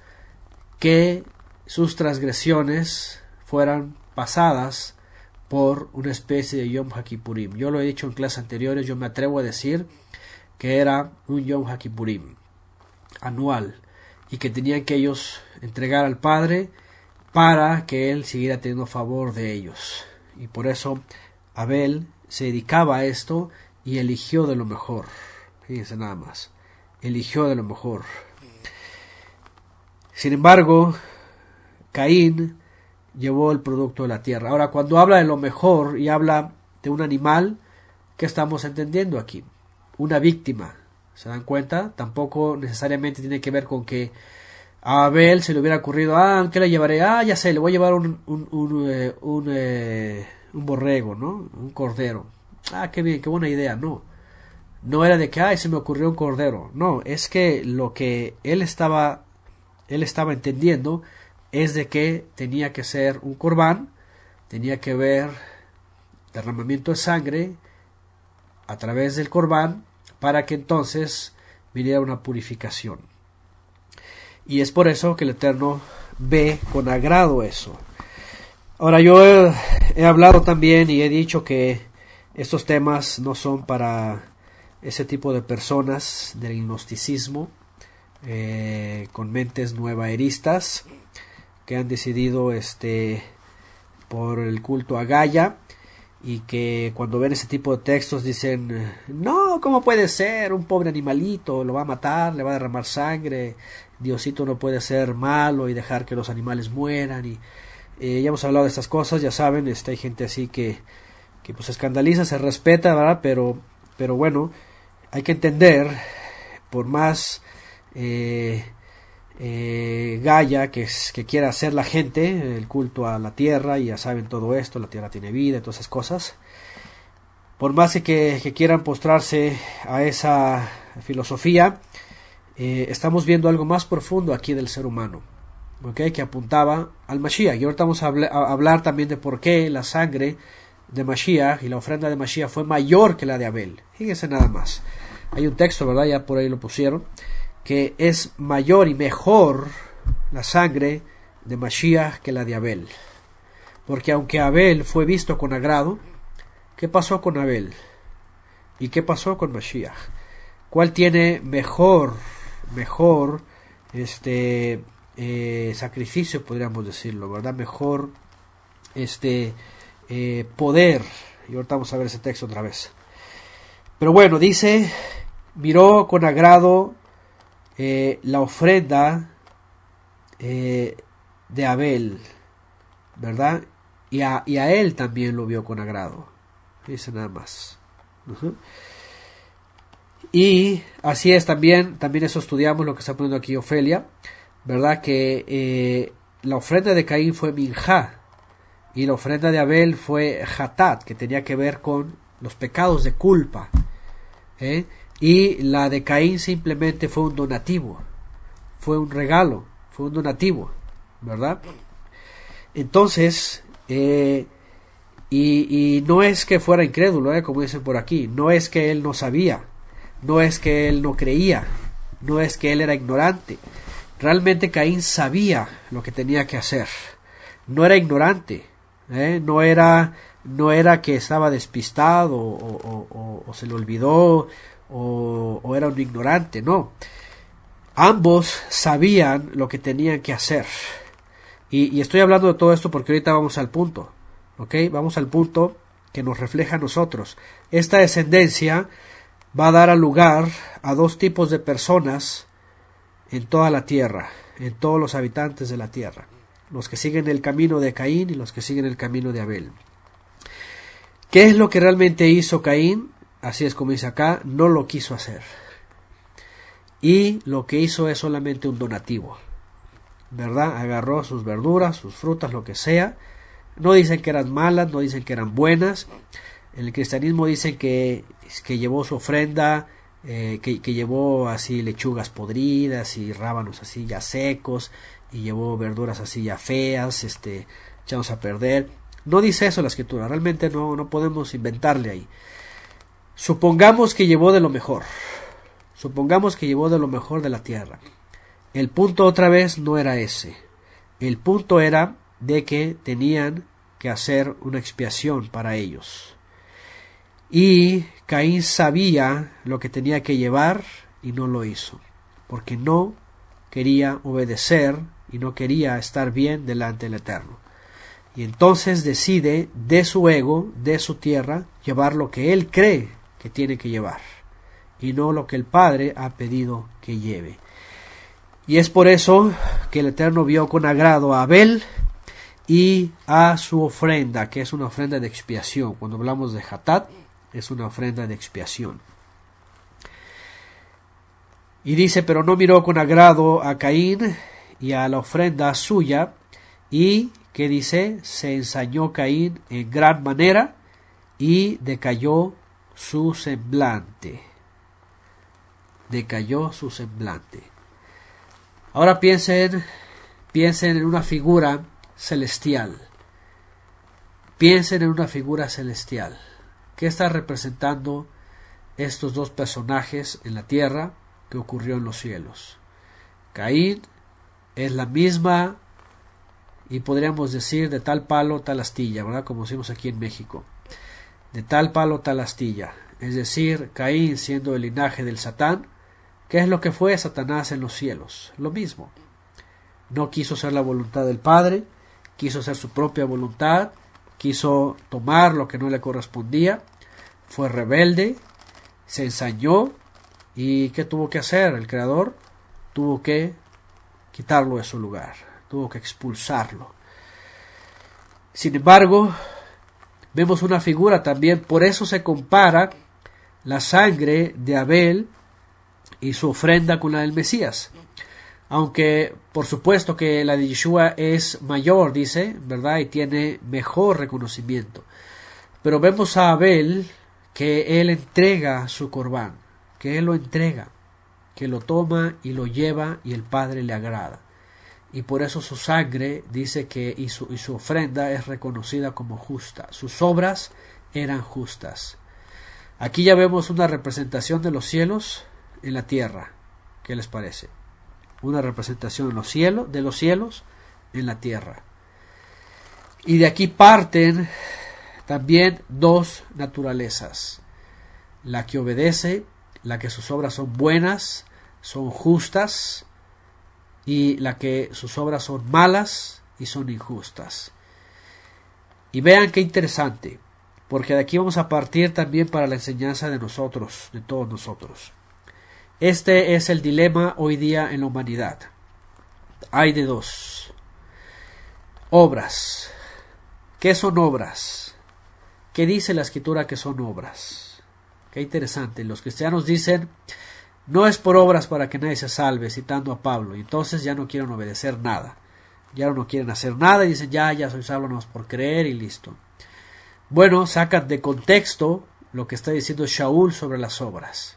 que sus transgresiones fueran pasadas por una especie de Yom Hakipurim. Yo lo he dicho en clases anteriores, yo me atrevo a decir que era un Yom Hakipurim anual y que tenían que ellos entregar al Padre para que él siguiera teniendo favor de ellos. Y por eso Abel se dedicaba a esto y eligió de lo mejor. Fíjense nada más. Eligió de lo mejor. Sin embargo, Caín llevó el producto de la tierra. Ahora, cuando habla de lo mejor y habla de un animal, ¿qué estamos entendiendo aquí? Una víctima. ¿Se dan cuenta? Tampoco necesariamente tiene que ver con que a Abel se le hubiera ocurrido, ah, ¿qué le llevaré? Ah, ya sé, le voy a llevar un, un, un, eh, eh, un, borrego, ¿no? Un cordero. Ah, qué bien, qué buena idea, no. No era de que, ay, se me ocurrió un cordero. No, es que lo que él estaba, él estaba entendiendo es de que tenía que ser un corbán, tenía que ver derramamiento de sangre a través del corbán para que entonces viniera una purificación. Y es por eso que el Eterno ve con agrado eso. Ahora yo he, hablado también y he dicho que estos temas no son para ese tipo de personas del gnosticismo eh, con mentes nuevaeristas que han decidido este por el culto a Gaia y que cuando ven ese tipo de textos dicen no cómo puede ser un pobre animalito lo va a matar le va a derramar sangre Diosito no puede ser malo y dejar que los animales mueran y eh, ya hemos hablado de estas cosas, ya saben, este, hay gente así que, que pues escandaliza, se respeta, ¿verdad? Pero, pero bueno, hay que entender, por más eh, eh gaya que, quiera hacer la gente, el culto a la tierra, y ya saben todo esto, la tierra tiene vida y todas esas cosas, por más que quieran postrarse a esa filosofía, eh, estamos viendo algo más profundo aquí del ser humano, que apuntaba al Mashiach. Y ahorita vamos a, a, hablar también de por qué la sangre de Mashiach y la ofrenda de Mashiach fue mayor que la de Abel. Fíjense nada más. Hay un texto, ¿verdad? Ya por ahí lo pusieron, que es mayor y mejor la sangre de Mashiach que la de Abel. Porque aunque Abel fue visto con agrado, ¿qué pasó con Abel? ¿Y qué pasó con Mashiach? ¿Cuál tiene mejor mejor este eh, sacrificio podríamos decirlo verdad mejor este eh, poder y ahorita vamos a ver ese texto otra vez pero bueno dice miró con agrado eh, la ofrenda de Abel verdad y a, él también lo vio con agrado dice nada más y así es también, también eso estudiamos lo que está poniendo aquí Ofelia, ¿verdad? Que eh, la ofrenda de Caín fue minja y la ofrenda de Abel fue Hatat, que tenía que ver con los pecados de culpa. ¿eh? Y la de Caín simplemente fue un donativo, fue un regalo, fue un donativo, ¿verdad? Entonces, eh, y, no es que fuera incrédulo, como dicen por aquí, no es que él no sabía, no es que él no creía, no es que él era ignorante. Realmente Caín sabía lo que tenía que hacer. No era ignorante, ¿eh? no era no era que estaba despistado o, se le olvidó o, era un ignorante, no. Ambos sabían lo que tenían que hacer. Y, estoy hablando de todo esto porque ahorita vamos al punto, ¿ok? Vamos al punto que nos refleja a nosotros. Esta descendencia va a dar a lugar a dos tipos de personas en toda la tierra, en todos los habitantes de la tierra, los que siguen el camino de Caín y los que siguen el camino de Abel. ¿Qué es lo que realmente hizo Caín? Así es como dice acá, no lo quiso hacer. Y lo que hizo es solamente un donativo, ¿verdad? Agarró sus verduras, sus frutas, lo que sea. No dicen que eran malas, no dicen que eran buenas, el cristianismo dice que, que llevó su ofrenda, eh, que, llevó así lechugas podridas y rábanos así ya secos, y llevó verduras así ya feas, este, echados a perder. No dice eso la escritura, realmente no, no podemos inventarle ahí. Supongamos que llevó de lo mejor, supongamos que llevó de lo mejor de la tierra. El punto otra vez no era ese. El punto era de que tenían que hacer una expiación para ellos. Y Caín sabía lo que tenía que llevar y no lo hizo, porque no quería obedecer y no quería estar bien delante del Eterno. Y entonces decide de su ego, de su tierra, llevar lo que él cree que tiene que llevar y no lo que el Padre ha pedido que lleve. Y es por eso que el Eterno vio con agrado a Abel y a su ofrenda, que es una ofrenda de expiación. Cuando hablamos de Hatat, es una ofrenda de expiación. Y dice, pero no miró con agrado a Caín y a la ofrenda suya, y que dice, se ensañó Caín en gran manera y decayó su semblante. Decayó su semblante. Ahora piensen, piensen en una figura celestial. Piensen en una figura celestial qué está representando estos dos personajes en la tierra que ocurrió en los cielos. Caín es la misma y podríamos decir de tal palo tal astilla, ¿verdad? Como decimos aquí en México. De tal palo tal astilla. Es decir, Caín siendo el linaje del Satán, ¿qué es lo que fue Satanás en los cielos? Lo mismo. No quiso ser la voluntad del Padre, quiso ser su propia voluntad quiso tomar lo que no le correspondía, fue rebelde, se ensañó y ¿qué tuvo que hacer? El creador tuvo que quitarlo de su lugar, tuvo que expulsarlo. Sin embargo, vemos una figura también, por eso se compara la sangre de Abel y su ofrenda con la del Mesías. Aunque por supuesto que la de Yeshua es mayor, dice, ¿verdad? Y tiene mejor reconocimiento. Pero vemos a Abel que él entrega su corbán, que él lo entrega, que lo toma y lo lleva y el Padre le agrada. Y por eso su sangre dice que y su, y su ofrenda es reconocida como justa. Sus obras eran justas. Aquí ya vemos una representación de los cielos en la tierra. ¿Qué les parece? una representación en los cielos, de los cielos en la tierra. Y de aquí parten también dos naturalezas, la que obedece, la que sus obras son buenas, son justas, y la que sus obras son malas y son injustas. Y vean qué interesante, porque de aquí vamos a partir también para la enseñanza de nosotros, de todos nosotros. Este es el dilema hoy día en la humanidad. Hay de dos. Obras. ¿Qué son obras? ¿Qué dice la escritura que son obras? Qué interesante. Los cristianos dicen, no es por obras para que nadie se salve, citando a Pablo. Y entonces ya no quieren obedecer nada. Ya no quieren hacer nada y dicen, ya, ya soy salvo, por creer y listo. Bueno, sacan de contexto lo que está diciendo Shaul sobre las obras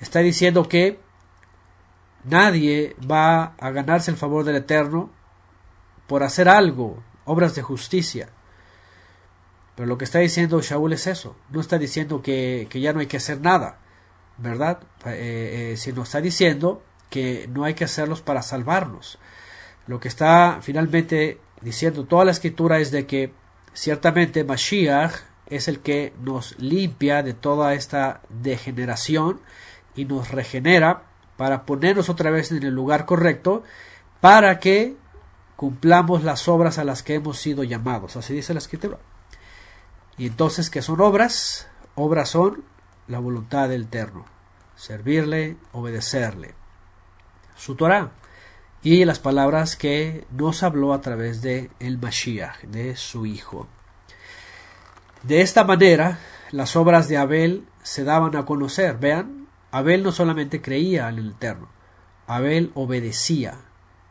está diciendo que nadie va a ganarse el favor del Eterno por hacer algo, obras de justicia. Pero lo que está diciendo Shaul es eso, no está diciendo que, ya no hay que hacer nada, ¿verdad? Eh, eh, sino está diciendo que no hay que hacerlos para salvarnos. Lo que está finalmente diciendo toda la escritura es de que ciertamente Mashiach es el que nos limpia de toda esta degeneración y nos regenera para ponernos otra vez en el lugar correcto para que cumplamos las obras a las que hemos sido llamados. Así dice la escritura. Y entonces, ¿qué son obras? Obras son la voluntad del Eterno, servirle, obedecerle, su Torah y las palabras que nos habló a través de el Mashiach, de su Hijo. De esta manera, las obras de Abel se daban a conocer. Vean, Abel no solamente creía en el Eterno, Abel obedecía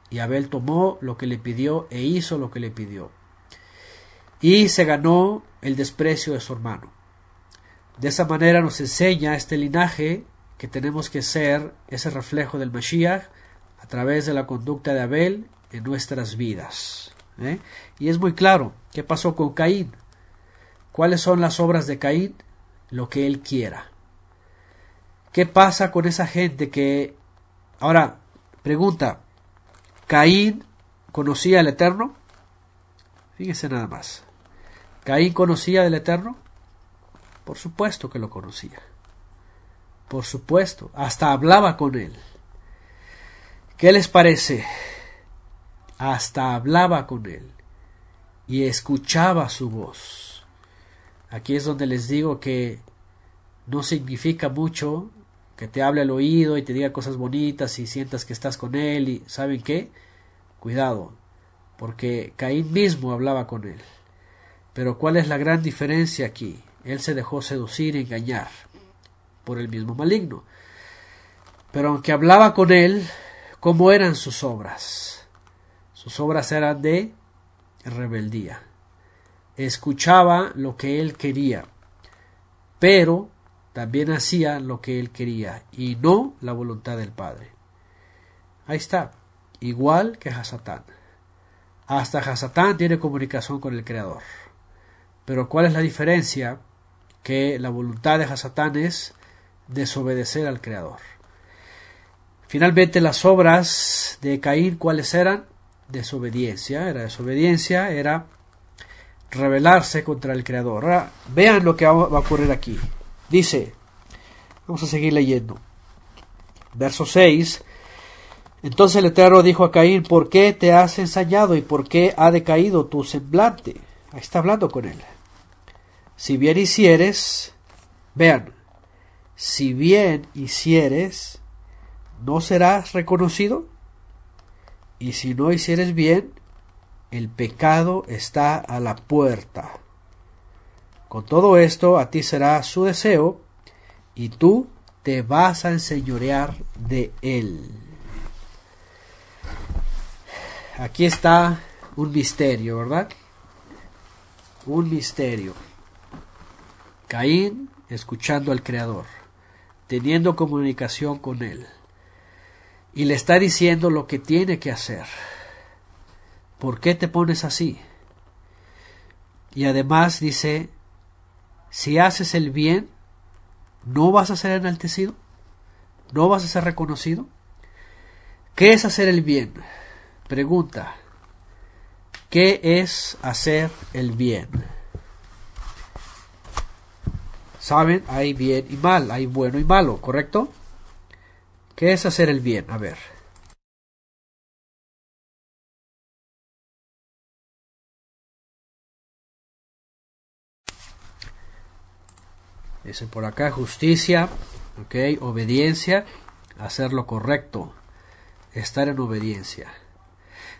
y Abel tomó lo que le pidió e hizo lo que le pidió. Y se ganó el desprecio de su hermano. De esa manera nos enseña este linaje que tenemos que ser ese reflejo del Mashiach a través de la conducta de Abel en nuestras vidas. ¿eh? Y es muy claro qué pasó con Caín, cuáles son las obras de Caín, lo que él quiera. ¿Qué pasa con esa gente que... Ahora, pregunta, ¿Caín conocía al Eterno? Fíjese nada más. ¿Caín conocía del Eterno? Por supuesto que lo conocía. Por supuesto, hasta hablaba con él. ¿Qué les parece? Hasta hablaba con él y escuchaba su voz. Aquí es donde les digo que no significa mucho que te hable al oído y te diga cosas bonitas y sientas que estás con él y ¿saben qué? Cuidado, porque Caín mismo hablaba con él. Pero ¿cuál es la gran diferencia aquí? Él se dejó seducir y engañar por el mismo maligno. Pero aunque hablaba con él, ¿cómo eran sus obras? Sus obras eran de rebeldía. Escuchaba lo que él quería, pero también hacía lo que él quería y no la voluntad del Padre. Ahí está, igual que Hasatán. Hasta Hasatán tiene comunicación con el Creador. Pero ¿cuál es la diferencia? Que la voluntad de Hasatán es desobedecer al Creador. Finalmente, las obras de Caín, ¿cuáles eran? Desobediencia, era desobediencia, era rebelarse contra el Creador. vean lo que va a ocurrir aquí. Dice, vamos a seguir leyendo. Verso 6. Entonces el Eterno dijo a Caín, ¿por qué te has ensayado y por qué ha decaído tu semblante? Ahí está hablando con él. Si bien hicieres, vean, si bien hicieres, no serás reconocido. Y si no hicieres bien, el pecado está a la puerta. Con todo esto a ti será su deseo y tú te vas a enseñorear de él. Aquí está un misterio, ¿verdad? Un misterio. Caín escuchando al Creador, teniendo comunicación con él. Y le está diciendo lo que tiene que hacer. ¿Por qué te pones así? Y además dice, si haces el bien, no vas a ser enaltecido, no vas a ser reconocido. ¿Qué es hacer el bien? Pregunta. ¿Qué es hacer el bien? Saben, hay bien y mal, hay bueno y malo, ¿correcto? ¿Qué es hacer el bien? A ver. Dice por acá justicia, okay, obediencia, hacer lo correcto, estar en obediencia.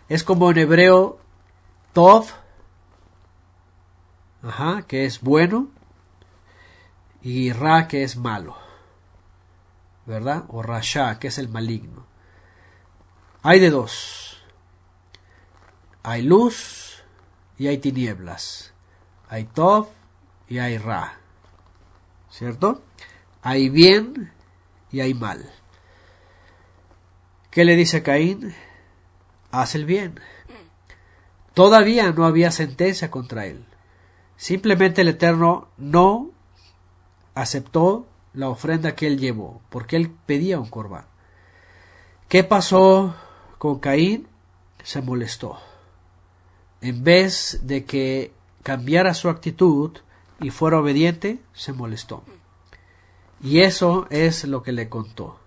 Es como en hebreo tov, ajá, que es bueno, y ra, que es malo, ¿verdad? O rasha, que es el maligno. Hay de dos. Hay luz y hay tinieblas. Hay tov y hay ra. ¿cierto? Hay bien y hay mal. ¿Qué le dice Caín? Haz el bien. Todavía no había sentencia contra él. Simplemente el Eterno no aceptó la ofrenda que él llevó, porque él pedía un corbán. ¿Qué pasó con Caín? Se molestó. En vez de que cambiara su actitud, y fuera obediente, se molestó. Y eso es lo que le contó.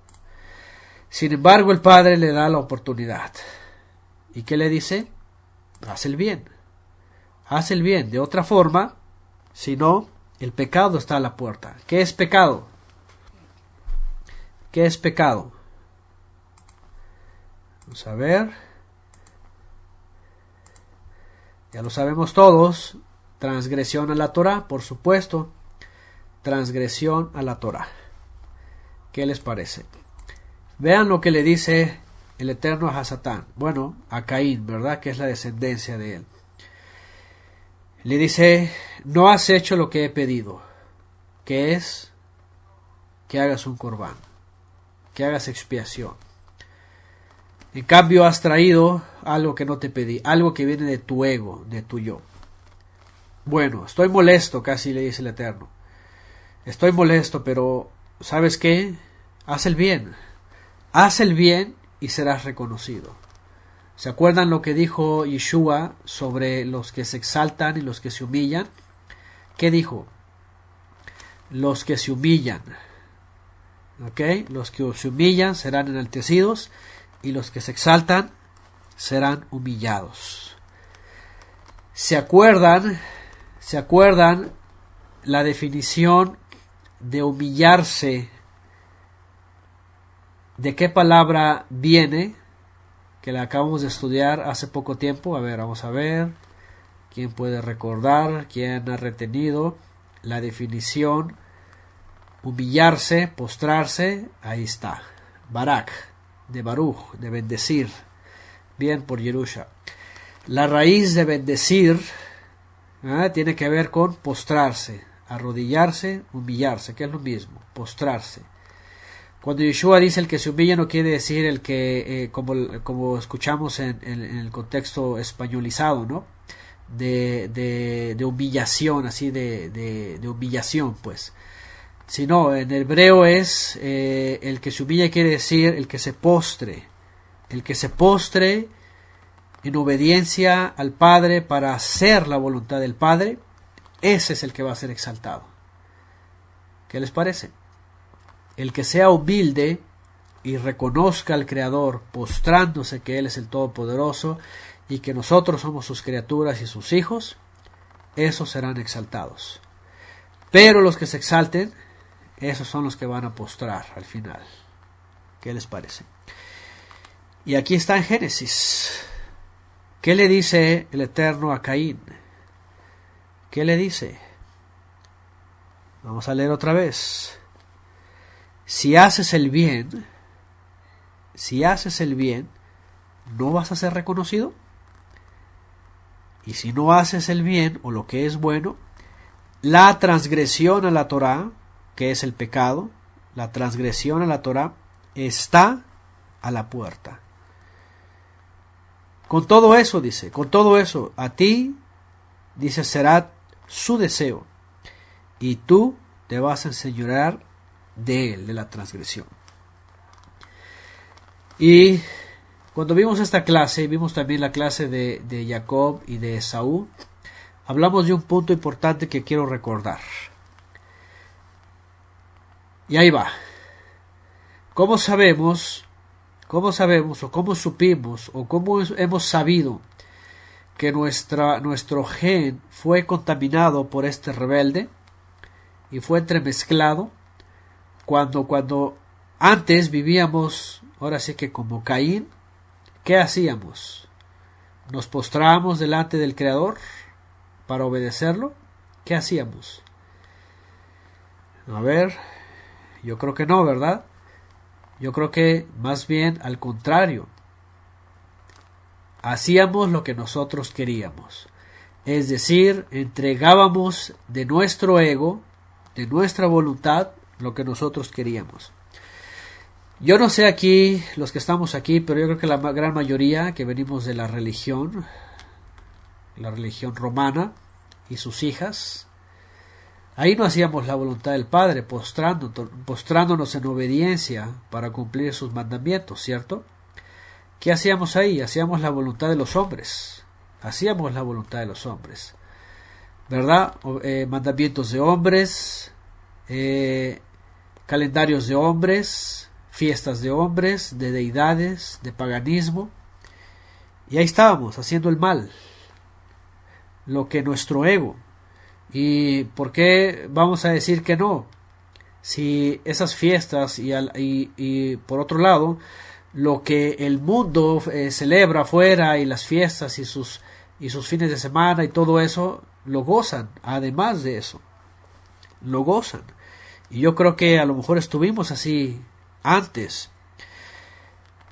Sin embargo, el padre le da la oportunidad. ¿Y qué le dice? Haz el bien. Haz el bien. De otra forma, si no, el pecado está a la puerta. ¿Qué es pecado? ¿Qué es pecado? Vamos a ver. Ya lo sabemos todos, Transgresión a la Torah, por supuesto. Transgresión a la Torah. ¿Qué les parece? Vean lo que le dice el Eterno a Hasatán. Bueno, a Caín, ¿verdad? Que es la descendencia de él. Le dice, no has hecho lo que he pedido, que es que hagas un corbán, que hagas expiación. En cambio has traído algo que no te pedí, algo que viene de tu ego, de tu yo. Bueno, estoy molesto, casi le dice el Eterno. Estoy molesto, pero ¿sabes qué? Haz el bien. Haz el bien y serás reconocido. ¿Se acuerdan lo que dijo Yeshua sobre los que se exaltan y los que se humillan? ¿Qué dijo? Los que se humillan. ¿Ok? Los que se humillan serán enaltecidos y los que se exaltan serán humillados. ¿Se acuerdan ¿Se acuerdan la definición de humillarse? ¿De qué palabra viene? Que la acabamos de estudiar hace poco tiempo. A ver, vamos a ver. ¿Quién puede recordar? ¿Quién ha retenido la definición? Humillarse, postrarse. Ahí está. Barak, de Baruch, de bendecir. Bien por Yerusha. La raíz de bendecir Ah, tiene que ver con postrarse, arrodillarse, humillarse, que es lo mismo, postrarse. Cuando Yeshua dice el que se humilla no quiere decir el que, eh, como, escuchamos en, el contexto españolizado, ¿no? De, de, humillación, así de, de, humillación, pues. Sino en hebreo es eh, el que se humilla quiere decir el que se postre, el que se postre en obediencia al Padre para hacer la voluntad del Padre, ese es el que va a ser exaltado. ¿Qué les parece? El que sea humilde y reconozca al Creador, postrándose que Él es el Todopoderoso y que nosotros somos sus criaturas y sus hijos, esos serán exaltados. Pero los que se exalten, esos son los que van a postrar al final. ¿Qué les parece? Y aquí está en Génesis ¿Qué le dice el Eterno a Caín? ¿Qué le dice? Vamos a leer otra vez. Si haces el bien, si haces el bien, ¿no vas a ser reconocido? Y si no haces el bien o lo que es bueno, la transgresión a la Torá, que es el pecado, la transgresión a la Torá, está a la puerta. Con todo eso, dice, con todo eso, a ti, dice, será su deseo. Y tú te vas a enseñorear de él, de la transgresión. Y cuando vimos esta clase, vimos también la clase de, de Jacob y de Esaú, hablamos de un punto importante que quiero recordar. Y ahí va. ¿Cómo sabemos ¿Cómo sabemos o cómo supimos o cómo hemos sabido que nuestra, nuestro gen fue contaminado por este rebelde y fue entremezclado cuando, cuando antes vivíamos, ahora sí que como Caín, ¿qué hacíamos? ¿Nos postrábamos delante del Creador para obedecerlo? ¿Qué hacíamos? A ver, yo creo que no, ¿verdad? Yo creo que más bien al contrario, hacíamos lo que nosotros queríamos. Es decir, entregábamos de nuestro ego, de nuestra voluntad, lo que nosotros queríamos. Yo no sé aquí, los que estamos aquí, pero yo creo que la gran mayoría que venimos de la religión, la religión romana y sus hijas, Ahí no hacíamos la voluntad del Padre, postrándonos en obediencia para cumplir sus mandamientos, ¿cierto? ¿Qué hacíamos ahí? Hacíamos la voluntad de los hombres. Hacíamos la voluntad de los hombres. ¿Verdad? Eh, mandamientos de hombres, eh, calendarios de hombres, fiestas de hombres, de deidades, de paganismo. Y ahí estábamos, haciendo el mal. Lo que nuestro ego, ¿Y por qué vamos a decir que no? Si esas fiestas y, y, por otro lado, lo que el mundo eh, celebra afuera y las fiestas y sus, y sus fines de semana y todo eso, lo gozan, además de eso, lo gozan. Y yo creo que a lo mejor estuvimos así antes.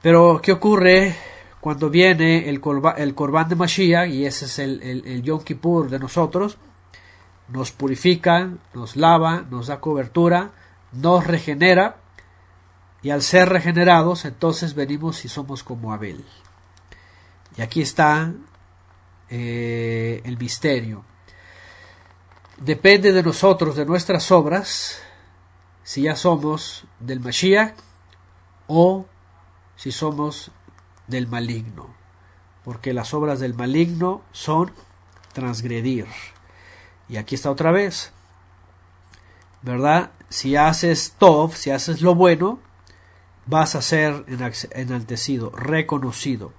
Pero, ¿qué ocurre cuando viene el, el corbán de Mashiach? Y ese es el, el Yom Kippur de nosotros nos purifica, nos lava, nos da cobertura, nos regenera y al ser regenerados entonces venimos y somos como Abel. Y aquí está eh, el misterio. Depende de nosotros, de nuestras obras, si ya somos del Mashiach o si somos del maligno, porque las obras del maligno son transgredir. Y aquí está otra vez. ¿Verdad? Si haces Tov, si haces lo bueno, vas a ser enaltecido, reconocido.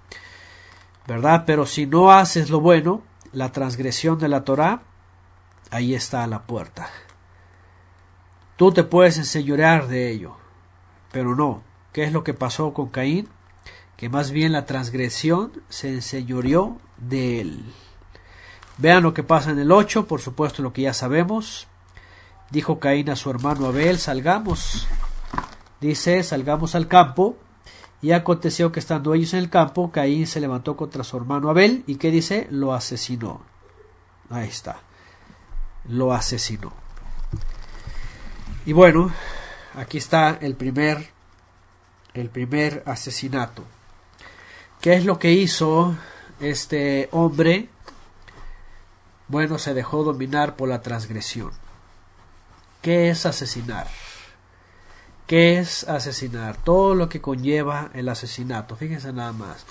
¿Verdad? Pero si no haces lo bueno, la transgresión de la Torá, ahí está a la puerta. Tú te puedes enseñorear de ello, pero no. ¿Qué es lo que pasó con Caín? Que más bien la transgresión se enseñoreó de él. Vean lo que pasa en el 8, por supuesto lo que ya sabemos. Dijo Caín a su hermano Abel, salgamos. Dice, salgamos al campo. Y aconteció que estando ellos en el campo, Caín se levantó contra su hermano Abel y qué dice, lo asesinó. Ahí está. Lo asesinó. Y bueno, aquí está el primer el primer asesinato. ¿Qué es lo que hizo este hombre bueno se dejó dominar por la transgresión. ¿Qué es asesinar? ¿Qué es asesinar? Todo lo que conlleva el asesinato. Fíjense nada más.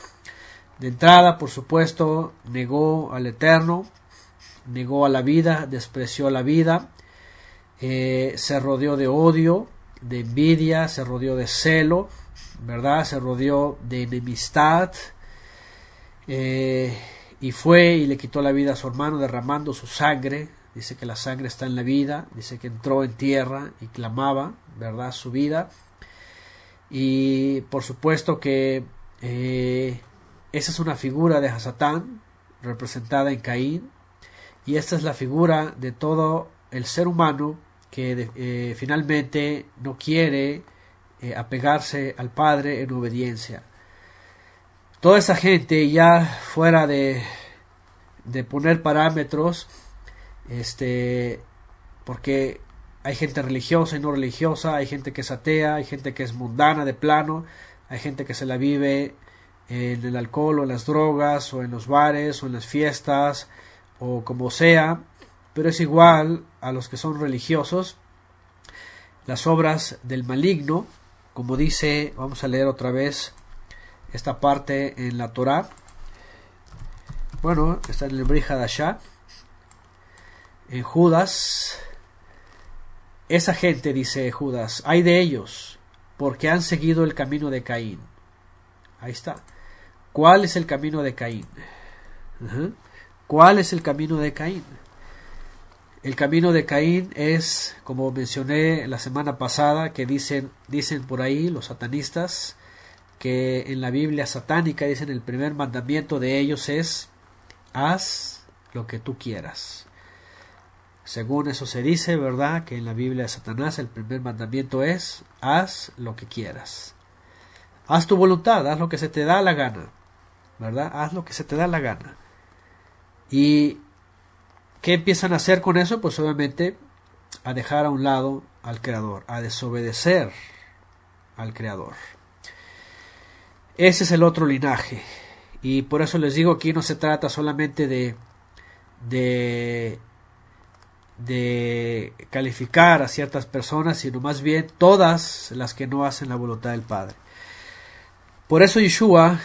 De entrada, por supuesto, negó al Eterno, negó a la vida, despreció la vida, eh, se rodeó de odio, de envidia, se rodeó de celo, ¿verdad? Se rodeó de enemistad. Eh, y fue y le quitó la vida a su hermano derramando su sangre. Dice que la sangre está en la vida, dice que entró en tierra y clamaba, ¿verdad? Su vida. Y por supuesto que eh, esa es una figura de Hasatán representada en Caín. Y esta es la figura de todo el ser humano que eh, finalmente no quiere eh, apegarse al Padre en obediencia toda esa gente ya fuera de, poner parámetros, este, porque hay gente religiosa y no religiosa, hay gente que es atea, hay gente que es mundana de plano, hay gente que se la vive en el alcohol o en las drogas o en los bares o en las fiestas o como sea, pero es igual a los que son religiosos las obras del maligno, como dice, vamos a leer otra vez esta parte en la Torah. Bueno, está en el allá En Judas. Esa gente, dice Judas, hay de ellos, porque han seguido el camino de Caín. Ahí está. ¿Cuál es el camino de Caín? ¿Cuál es el camino de Caín? El camino de Caín es, como mencioné la semana pasada, que dicen, dicen por ahí los satanistas, que en la Biblia satánica dicen el primer mandamiento de ellos es haz lo que tú quieras. Según eso se dice, ¿verdad? Que en la Biblia de Satanás el primer mandamiento es haz lo que quieras. Haz tu voluntad, haz lo que se te da la gana, ¿verdad? Haz lo que se te da la gana. ¿Y qué empiezan a hacer con eso? Pues obviamente a dejar a un lado al Creador, a desobedecer al Creador. Ese es el otro linaje. Y por eso les digo, aquí no se trata solamente de, de, de calificar a ciertas personas, sino más bien todas las que no hacen la voluntad del Padre. Por eso Yeshua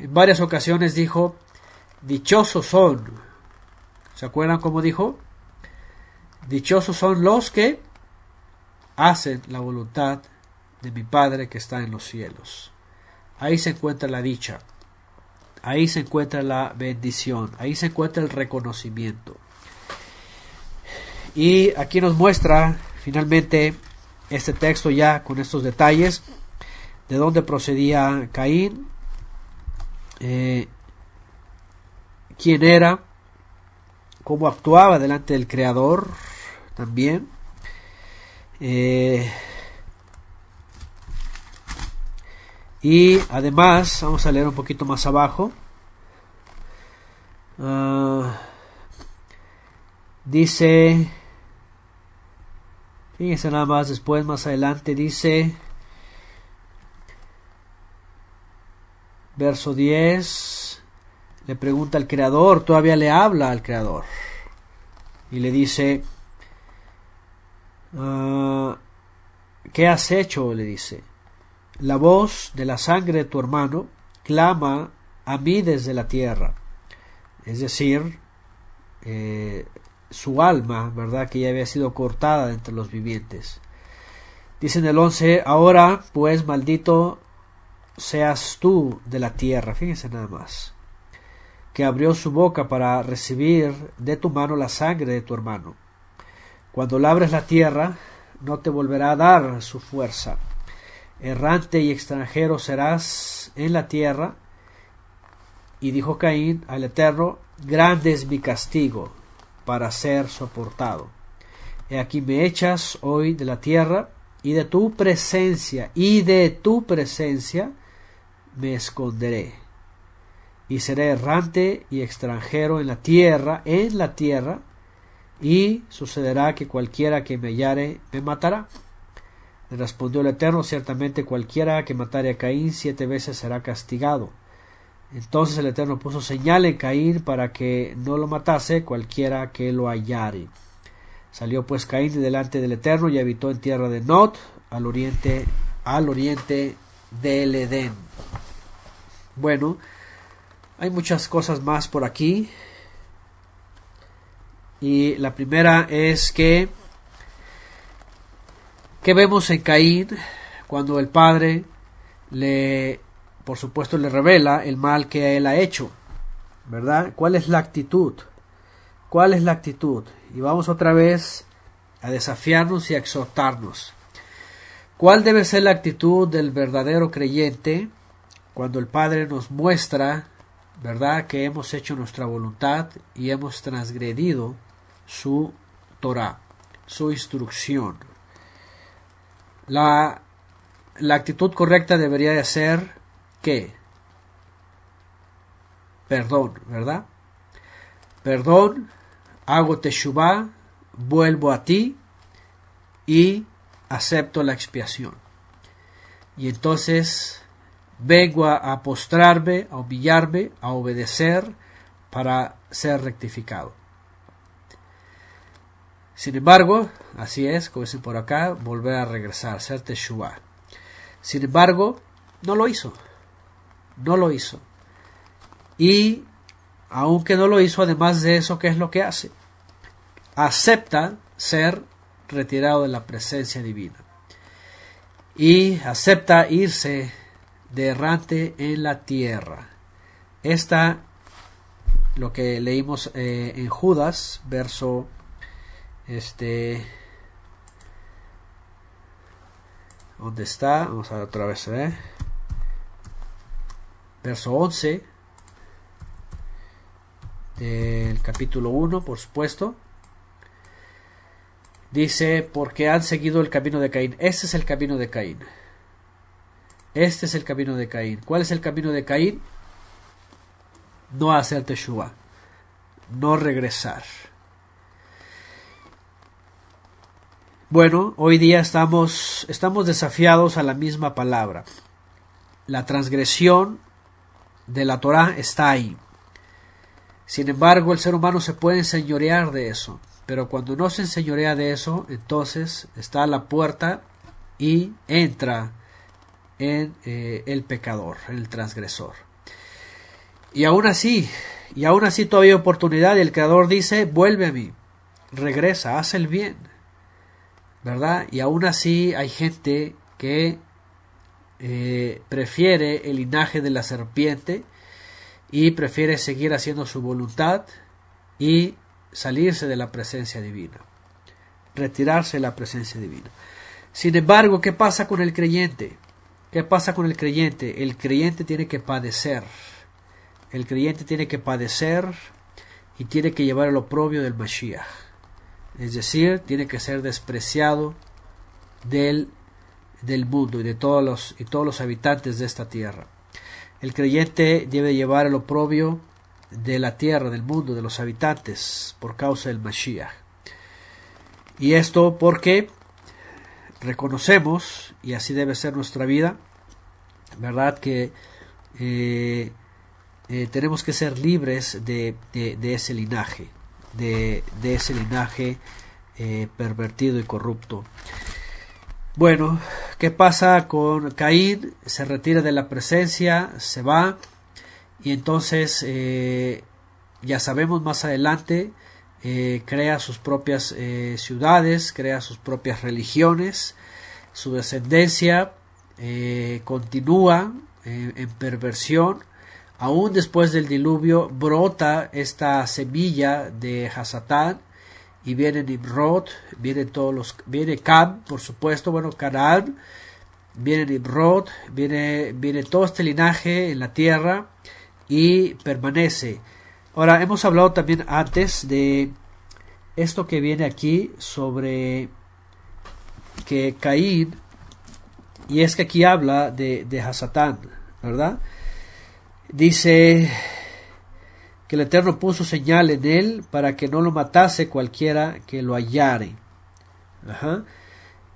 en varias ocasiones dijo, dichosos son. ¿Se acuerdan cómo dijo? Dichosos son los que hacen la voluntad de mi Padre que está en los cielos. Ahí se encuentra la dicha, ahí se encuentra la bendición, ahí se encuentra el reconocimiento. Y aquí nos muestra finalmente este texto ya con estos detalles de dónde procedía Caín, eh, quién era, cómo actuaba delante del Creador también. Eh, Y además, vamos a leer un poquito más abajo. Ah, dice, fíjense nada más después, más adelante, dice, verso 10, le pregunta al creador, todavía le habla al creador. Y le dice, ah, ¿qué has hecho? Le dice. La voz de la sangre de tu hermano clama a mí desde la tierra. Es decir, eh, su alma, ¿verdad? Que ya había sido cortada entre los vivientes. Dice en el 11, ahora pues maldito seas tú de la tierra, fíjense nada más, que abrió su boca para recibir de tu mano la sangre de tu hermano. Cuando labres la tierra, no te volverá a dar su fuerza errante y extranjero serás en la tierra. Y dijo Caín al Eterno, grande es mi castigo para ser soportado. He aquí me echas hoy de la tierra, y de tu presencia, y de tu presencia me esconderé. Y seré errante y extranjero en la tierra, en la tierra, y sucederá que cualquiera que me hallare me matará. Le respondió el Eterno, ciertamente cualquiera que matare a Caín siete veces será castigado. Entonces el Eterno puso señal en Caín para que no lo matase cualquiera que lo hallare. Salió pues Caín delante del Eterno y habitó en tierra de Not, al oriente, al oriente del Edén. Bueno, hay muchas cosas más por aquí. Y la primera es que ¿Qué vemos en Caín cuando el padre le, por supuesto, le revela el mal que él ha hecho, ¿verdad? ¿Cuál es la actitud? ¿Cuál es la actitud? Y vamos otra vez a desafiarnos y a exhortarnos. ¿Cuál debe ser la actitud del verdadero creyente cuando el Padre nos muestra, verdad, que hemos hecho nuestra voluntad y hemos transgredido su Torah, su instrucción, la, actitud correcta debería de ser que perdón, ¿verdad? Perdón, hago teshuva, vuelvo a ti y acepto la expiación. Y entonces vengo a, postrarme, a humillarme, a obedecer para ser rectificado. Sin embargo, así es, como dicen por acá, volver a regresar, ser Teshua. Sin embargo, no lo hizo. No lo hizo. Y aunque no lo hizo, además de eso, ¿qué es lo que hace? Acepta ser retirado de la presencia divina. Y acepta irse de errante en la tierra. Esta, lo que leímos eh, en Judas, verso este. ¿Dónde está? Vamos a ver otra vez. ¿eh? Verso 11 del capítulo 1, por supuesto. Dice, porque han seguido el camino de Caín. Este es el camino de Caín. Este es el camino de Caín. ¿Cuál es el camino de Caín? No hacer Teshua. No regresar. Bueno, hoy día estamos, estamos desafiados a la misma palabra. La transgresión de la Torah está ahí. Sin embargo, el ser humano se puede enseñorear de eso. Pero cuando no se enseñorea de eso, entonces está a la puerta y entra en eh, el pecador, en el transgresor. Y aún así, y aún así todavía hay oportunidad el Creador dice, vuelve a mí, regresa, haz el bien. ¿verdad? Y aún así hay gente que eh, prefiere el linaje de la serpiente y prefiere seguir haciendo su voluntad y salirse de la presencia divina, retirarse de la presencia divina. Sin embargo, ¿qué pasa con el creyente? ¿Qué pasa con el creyente? El creyente tiene que padecer. El creyente tiene que padecer y tiene que llevar el oprobio del Mashiach. Es decir, tiene que ser despreciado del, del mundo y de todos los, y todos los habitantes de esta tierra. El creyente debe llevar el oprobio de la tierra, del mundo, de los habitantes, por causa del Mashiach. Y esto porque reconocemos, y así debe ser nuestra vida, ¿verdad? Que eh, eh, tenemos que ser libres de, de ese linaje de, ese linaje eh, pervertido y corrupto. Bueno, ¿qué pasa con Caín? Se retira de la presencia, se va, y entonces eh, ya sabemos más adelante, eh, crea sus propias ciudades, crea sus propias religiones, su descendencia continúa en perversión Aún después del diluvio brota esta semilla de Hasatán y viene Nimrod, viene todos los, viene Cam, por supuesto, bueno, Canaán, viene Nimrod, viene, viene todo este linaje en la tierra y permanece. Ahora, hemos hablado también antes de esto que viene aquí sobre que Caín, y es que aquí habla de, de Hasatán, ¿verdad? Dice que el Eterno puso señal en él para que no lo matase cualquiera que lo hallare. Ajá.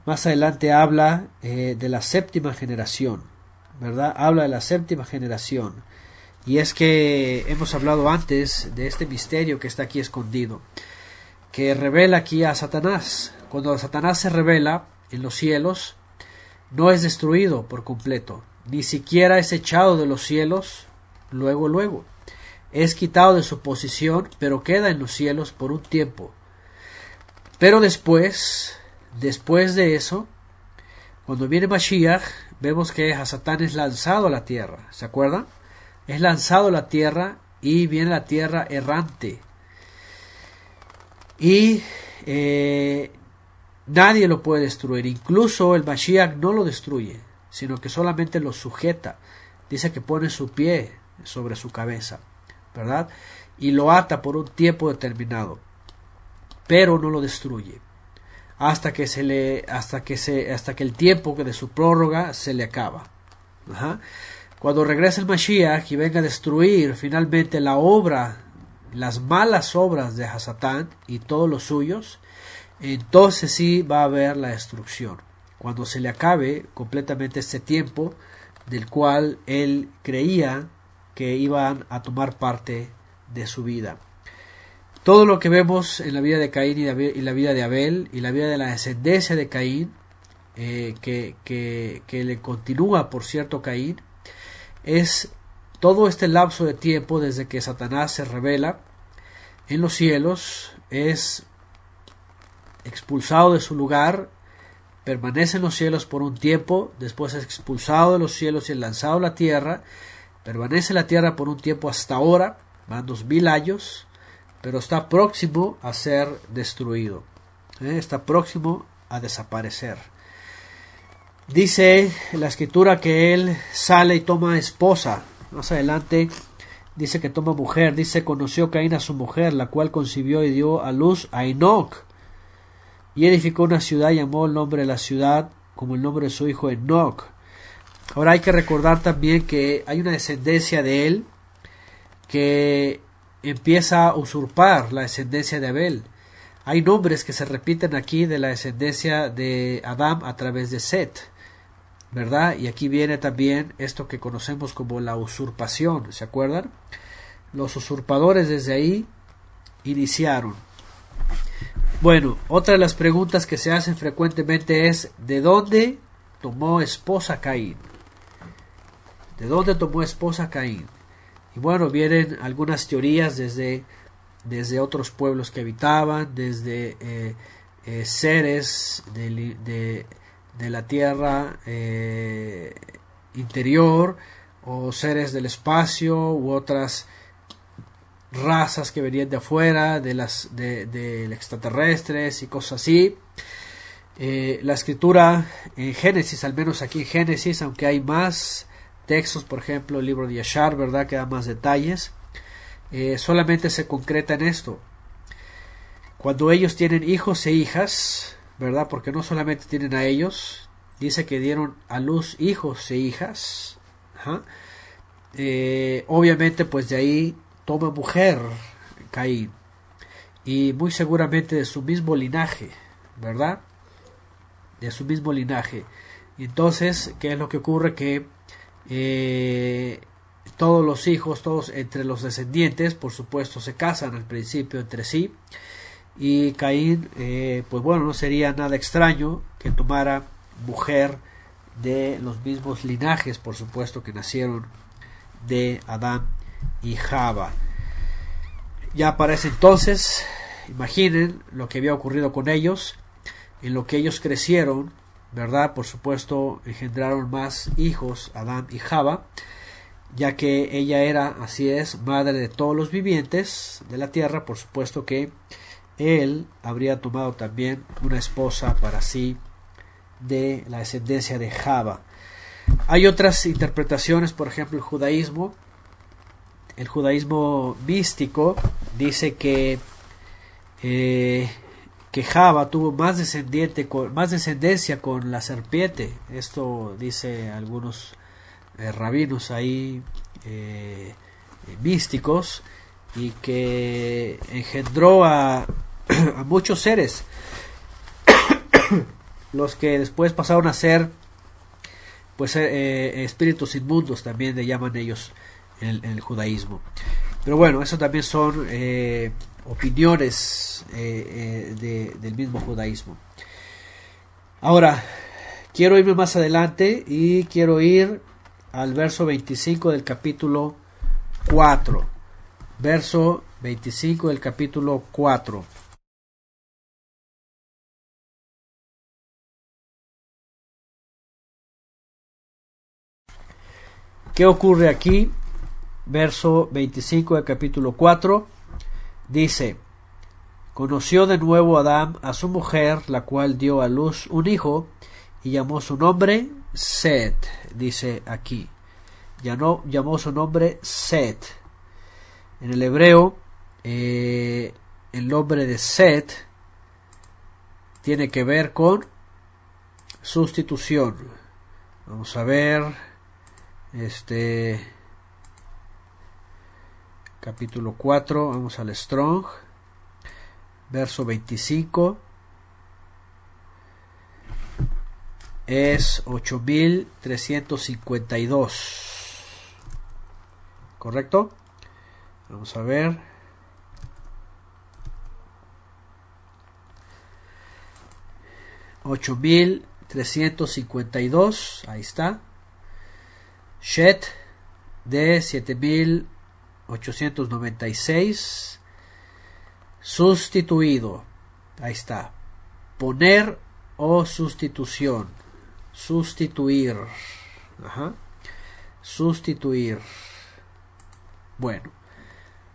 Más adelante habla eh, de la séptima generación, ¿verdad? Habla de la séptima generación. Y es que hemos hablado antes de este misterio que está aquí escondido, que revela aquí a Satanás. Cuando Satanás se revela en los cielos, no es destruido por completo, ni siquiera es echado de los cielos luego, luego. Es quitado de su posición, pero queda en los cielos por un tiempo. Pero después, después de eso, cuando viene Mashiach, vemos que Satán es lanzado a la tierra. ¿Se acuerdan? Es lanzado a la tierra y viene la tierra errante. Y eh, nadie lo puede destruir. Incluso el Mashiach no lo destruye, sino que solamente lo sujeta. Dice que pone su pie sobre su cabeza, ¿verdad? Y lo ata por un tiempo determinado, pero no lo destruye hasta que se le hasta que se hasta que el tiempo de su prórroga se le acaba. Cuando regrese el Mashiach y venga a destruir finalmente la obra, las malas obras de Hasatán y todos los suyos, entonces sí va a haber la destrucción. Cuando se le acabe completamente este tiempo del cual él creía que iban a tomar parte de su vida. Todo lo que vemos en la vida de Caín y, la vida de Abel y la vida de la descendencia de Caín, eh, que, le continúa, por cierto, Caín, es todo este lapso de tiempo desde que Satanás se revela en los cielos, es expulsado de su lugar, permanece en los cielos por un tiempo, después es expulsado de los cielos y lanzado a la tierra, Permanece la tierra por un tiempo hasta ahora, van dos mil años, pero está próximo a ser destruido, ¿eh? está próximo a desaparecer. Dice la escritura que él sale y toma esposa. Más adelante dice que toma mujer, dice conoció Caín a su mujer, la cual concibió y dio a luz a Enoch. Y edificó una ciudad, y llamó el nombre de la ciudad como el nombre de su hijo Enoch. Ahora hay que recordar también que hay una descendencia de él que empieza a usurpar la descendencia de Abel. Hay nombres que se repiten aquí de la descendencia de Adán a través de Set, ¿verdad? Y aquí viene también esto que conocemos como la usurpación, ¿se acuerdan? Los usurpadores desde ahí iniciaron. Bueno, otra de las preguntas que se hacen frecuentemente es ¿de dónde tomó esposa Caín? ¿De dónde tomó esposa Caín? Y bueno, vienen algunas teorías desde, desde otros pueblos que habitaban, desde eh, eh, seres de, la tierra eh, interior o seres del espacio u otras razas que venían de afuera, de las de, extraterrestres y cosas así. la escritura en Génesis, al menos aquí en Génesis, aunque hay más textos, por ejemplo, el libro de Yashar, ¿verdad? Que da más detalles. Eh, solamente se concreta en esto. Cuando ellos tienen hijos e hijas, ¿verdad? Porque no solamente tienen a ellos, dice que dieron a luz hijos e hijas. Eh, obviamente, pues de ahí toma mujer Caín. Y muy seguramente de su mismo linaje, ¿verdad? De su mismo linaje. Entonces, ¿qué es lo que ocurre? Que eh, todos los hijos, todos entre los descendientes, por supuesto, se casan al principio entre sí. Y Caín, eh, pues bueno, no sería nada extraño que tomara mujer de los mismos linajes, por supuesto, que nacieron de Adán y Java. Ya para ese entonces, imaginen lo que había ocurrido con ellos, en lo que ellos crecieron, ¿verdad? Por supuesto, engendraron más hijos, Adán y Java, ya que ella era, así es, madre de todos los vivientes de la tierra, por supuesto que él habría tomado también una esposa para sí de la descendencia de Java. Hay otras interpretaciones, por ejemplo, el judaísmo. El judaísmo místico dice que eh, que Java tuvo más, descendiente con, más descendencia con la serpiente. Esto dice algunos eh, rabinos ahí eh, místicos y que engendró a, muchos seres, los que después pasaron a ser pues eh, espíritus inmundos también le llaman ellos el, judaísmo. Pero bueno, eso también son opiniones eh, eh, del mismo judaísmo. Ahora, quiero irme más adelante y quiero ir al verso 25 del capítulo 4. Verso 25 del capítulo 4. ¿Qué ocurre aquí? Verso 25 del capítulo 4. Dice, conoció de nuevo Adán a su mujer, la cual dio a luz un hijo, y llamó su nombre Set, dice aquí. Llamó, su nombre Set. En el hebreo, eh, el nombre de Set tiene que ver con sustitución. Vamos a ver. Este capítulo 4, vamos al Strong, verso 25, es mil 8352, ¿correcto? Vamos a ver. Ocho mil trescientos cincuenta y dos. Ahí está. Shet de siete mil 896 sustituido. Ahí está. Poner o sustitución. Sustituir. Sustituir. Bueno.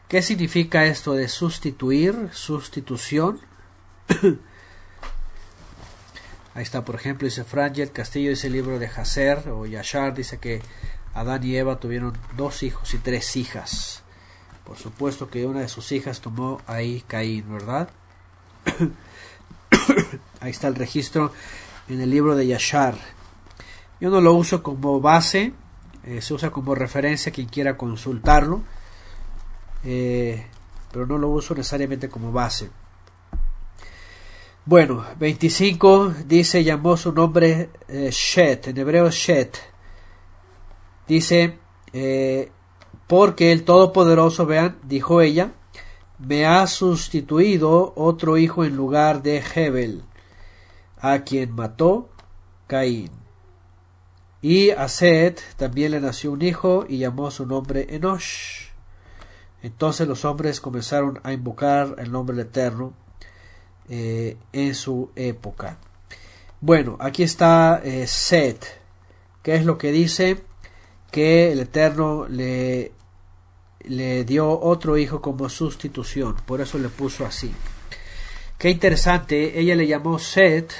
¿Qué significa esto de sustituir? Sustitución. Ahí está, por ejemplo, dice Frangel Castillo, dice el libro de Hacer o Yashar, dice que Adán y Eva tuvieron dos hijos y tres hijas. Por supuesto que una de sus hijas tomó ahí Caín, ¿verdad? ahí está el registro en el libro de Yashar. Yo no lo uso como base, eh, se usa como referencia quien quiera consultarlo, eh, pero no lo uso necesariamente como base. Bueno, 25 dice llamó su nombre eh, Shet, en hebreo Shet Dice, eh, porque el Todopoderoso, vean, dijo ella, me ha sustituido otro hijo en lugar de Hebel, a quien mató Caín. Y a Seth también le nació un hijo y llamó su nombre Enosh. Entonces los hombres comenzaron a invocar el nombre Eterno eh, en su época. Bueno, aquí está eh, Set ¿Qué es lo que dice? que el Eterno le, le dio otro hijo como sustitución. Por eso le puso así. Qué interesante, ella le llamó Seth,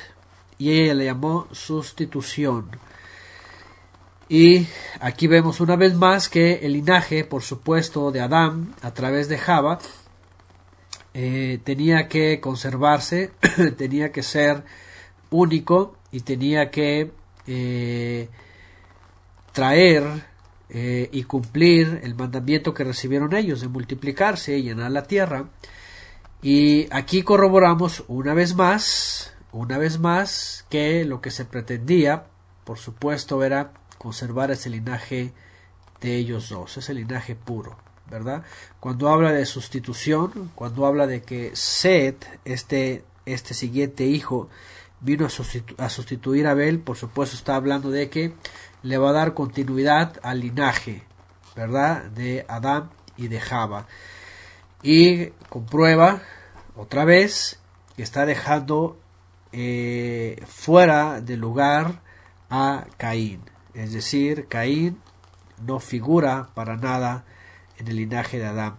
y ella le llamó sustitución. Y aquí vemos una vez más que el linaje, por supuesto, de Adán a través de Java eh, tenía que conservarse, tenía que ser único y tenía que eh, traer eh, y cumplir el mandamiento que recibieron ellos de multiplicarse y llenar la tierra. Y aquí corroboramos una vez más, una vez más, que lo que se pretendía, por supuesto, era conservar ese linaje de ellos dos, ese linaje puro, ¿verdad? Cuando habla de sustitución, cuando habla de que Seth, este, este siguiente hijo, vino a, a sustituir a Abel, por supuesto está hablando de que le va a dar continuidad al linaje, ¿verdad? De Adán y de Java. Y comprueba otra vez que está dejando eh, fuera de lugar a Caín. Es decir, Caín no figura para nada en el linaje de Adán.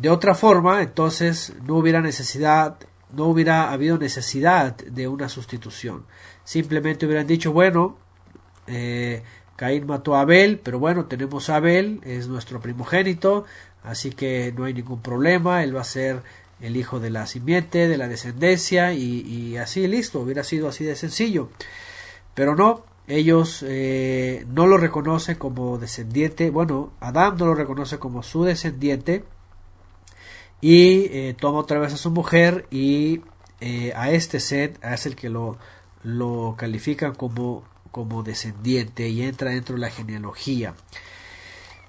De otra forma, entonces no hubiera necesidad, no hubiera habido necesidad de una sustitución. Simplemente hubieran dicho, bueno, eh, Caín mató a Abel, pero bueno, tenemos a Abel, es nuestro primogénito, así que no hay ningún problema, él va a ser el hijo de la simiente, de la descendencia, y, así listo, hubiera sido así de sencillo. Pero no, ellos eh, no lo reconocen como descendiente, bueno, Adán no lo reconoce como su descendiente, y eh, toma otra vez a su mujer y eh, a este Seth es el que lo, lo califican como como descendiente y entra dentro de la genealogía.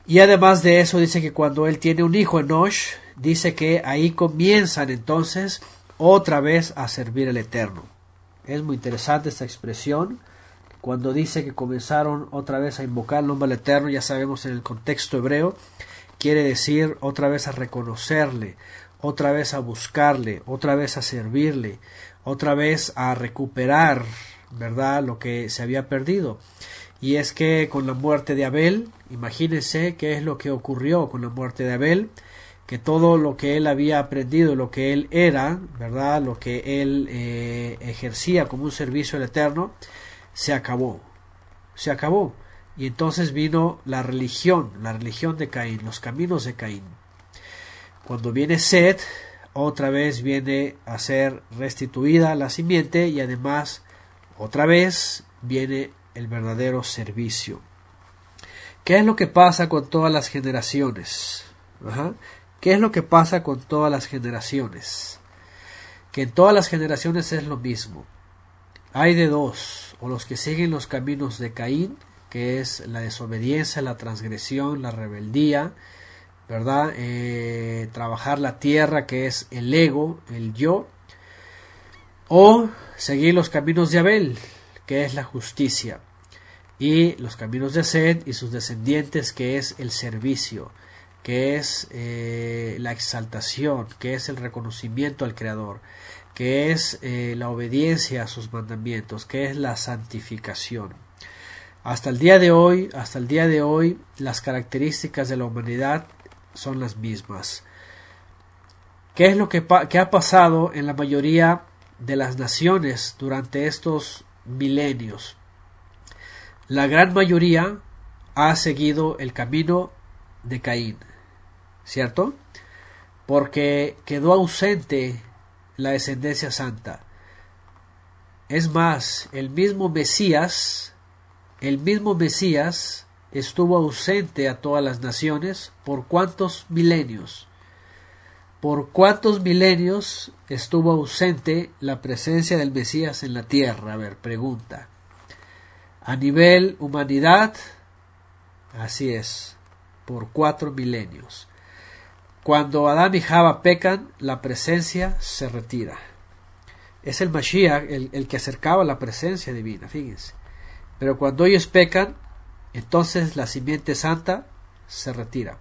Y además de eso dice que cuando él tiene un hijo, en Osh dice que ahí comienzan entonces otra vez a servir al Eterno. Es muy interesante esta expresión. Cuando dice que comenzaron otra vez a invocar el nombre al Eterno, ya sabemos en el contexto hebreo, quiere decir otra vez a reconocerle, otra vez a buscarle, otra vez a servirle, otra vez a recuperar ¿verdad? Lo que se había perdido. Y es que con la muerte de Abel, imagínense qué es lo que ocurrió con la muerte de Abel, que todo lo que él había aprendido, lo que él era, ¿verdad? Lo que él eh, ejercía como un servicio al Eterno, se acabó. Se acabó. Y entonces vino la religión, la religión de Caín, los caminos de Caín. Cuando viene Seth, otra vez viene a ser restituida la simiente y además otra vez viene el verdadero servicio. ¿Qué es lo que pasa con todas las generaciones? ¿Qué es lo que pasa con todas las generaciones? Que en todas las generaciones es lo mismo. Hay de dos, o los que siguen los caminos de Caín, que es la desobediencia, la transgresión, la rebeldía, ¿verdad? Eh, trabajar la tierra, que es el ego, el yo, o seguir los caminos de Abel, que es la justicia, y los caminos de Sed y sus descendientes, que es el servicio, que es eh, la exaltación, que es el reconocimiento al Creador, que es eh, la obediencia a sus mandamientos, que es la santificación. Hasta el día de hoy, hasta el día de hoy, las características de la humanidad son las mismas. ¿Qué es lo que, ha pasado en la mayoría de las naciones durante estos milenios. La gran mayoría ha seguido el camino de Caín, ¿cierto? Porque quedó ausente la descendencia santa. Es más, el mismo Mesías, el mismo Mesías estuvo ausente a todas las naciones por cuántos milenios por cuántos milenios estuvo ausente la presencia del Mesías en la tierra. A ver, pregunta. A nivel humanidad, así es, por cuatro milenios. Cuando Adán y Java pecan, la presencia se retira. Es el Mashiach el, el que acercaba la presencia divina, fíjense. Pero cuando ellos pecan, entonces la simiente santa se retira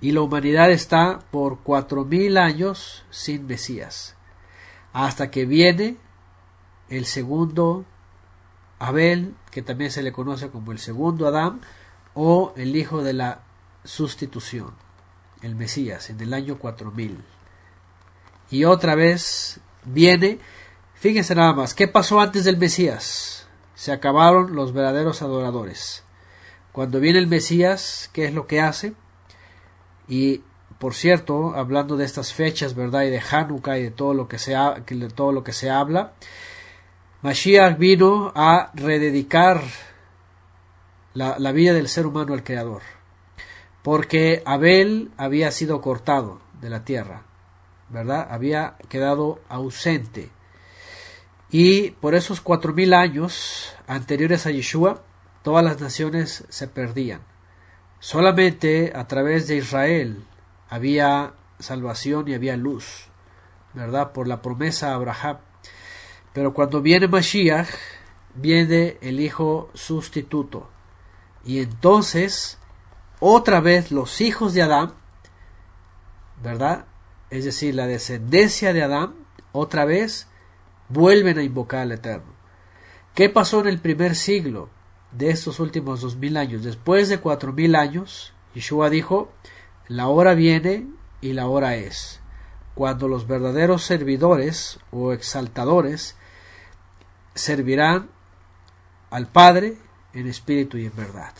y la humanidad está por cuatro mil años sin Mesías, hasta que viene el segundo Abel, que también se le conoce como el segundo Adán, o el hijo de la sustitución, el Mesías, en el año 4000. Y otra vez viene, fíjense nada más, ¿qué pasó antes del Mesías? Se acabaron los verdaderos adoradores. Cuando viene el Mesías, ¿qué es lo que hace? Y por cierto, hablando de estas fechas, ¿verdad? Y de Hanukkah y de todo lo que se, de todo lo que se habla, Mashiach vino a rededicar la, la vida del ser humano al Creador, porque Abel había sido cortado de la tierra, ¿verdad? Había quedado ausente. Y por esos cuatro mil años anteriores a Yeshua, todas las naciones se perdían. Solamente a través de Israel había salvación y había luz, ¿verdad? Por la promesa a Abraham. Pero cuando viene Mashiach, viene el hijo sustituto. Y entonces, otra vez los hijos de Adán, ¿verdad? Es decir, la descendencia de Adán, otra vez, vuelven a invocar al Eterno. ¿Qué pasó en el primer siglo? de estos últimos dos mil años. Después de cuatro mil años, Yeshua dijo, la hora viene y la hora es, cuando los verdaderos servidores o exaltadores servirán al Padre en espíritu y en verdad.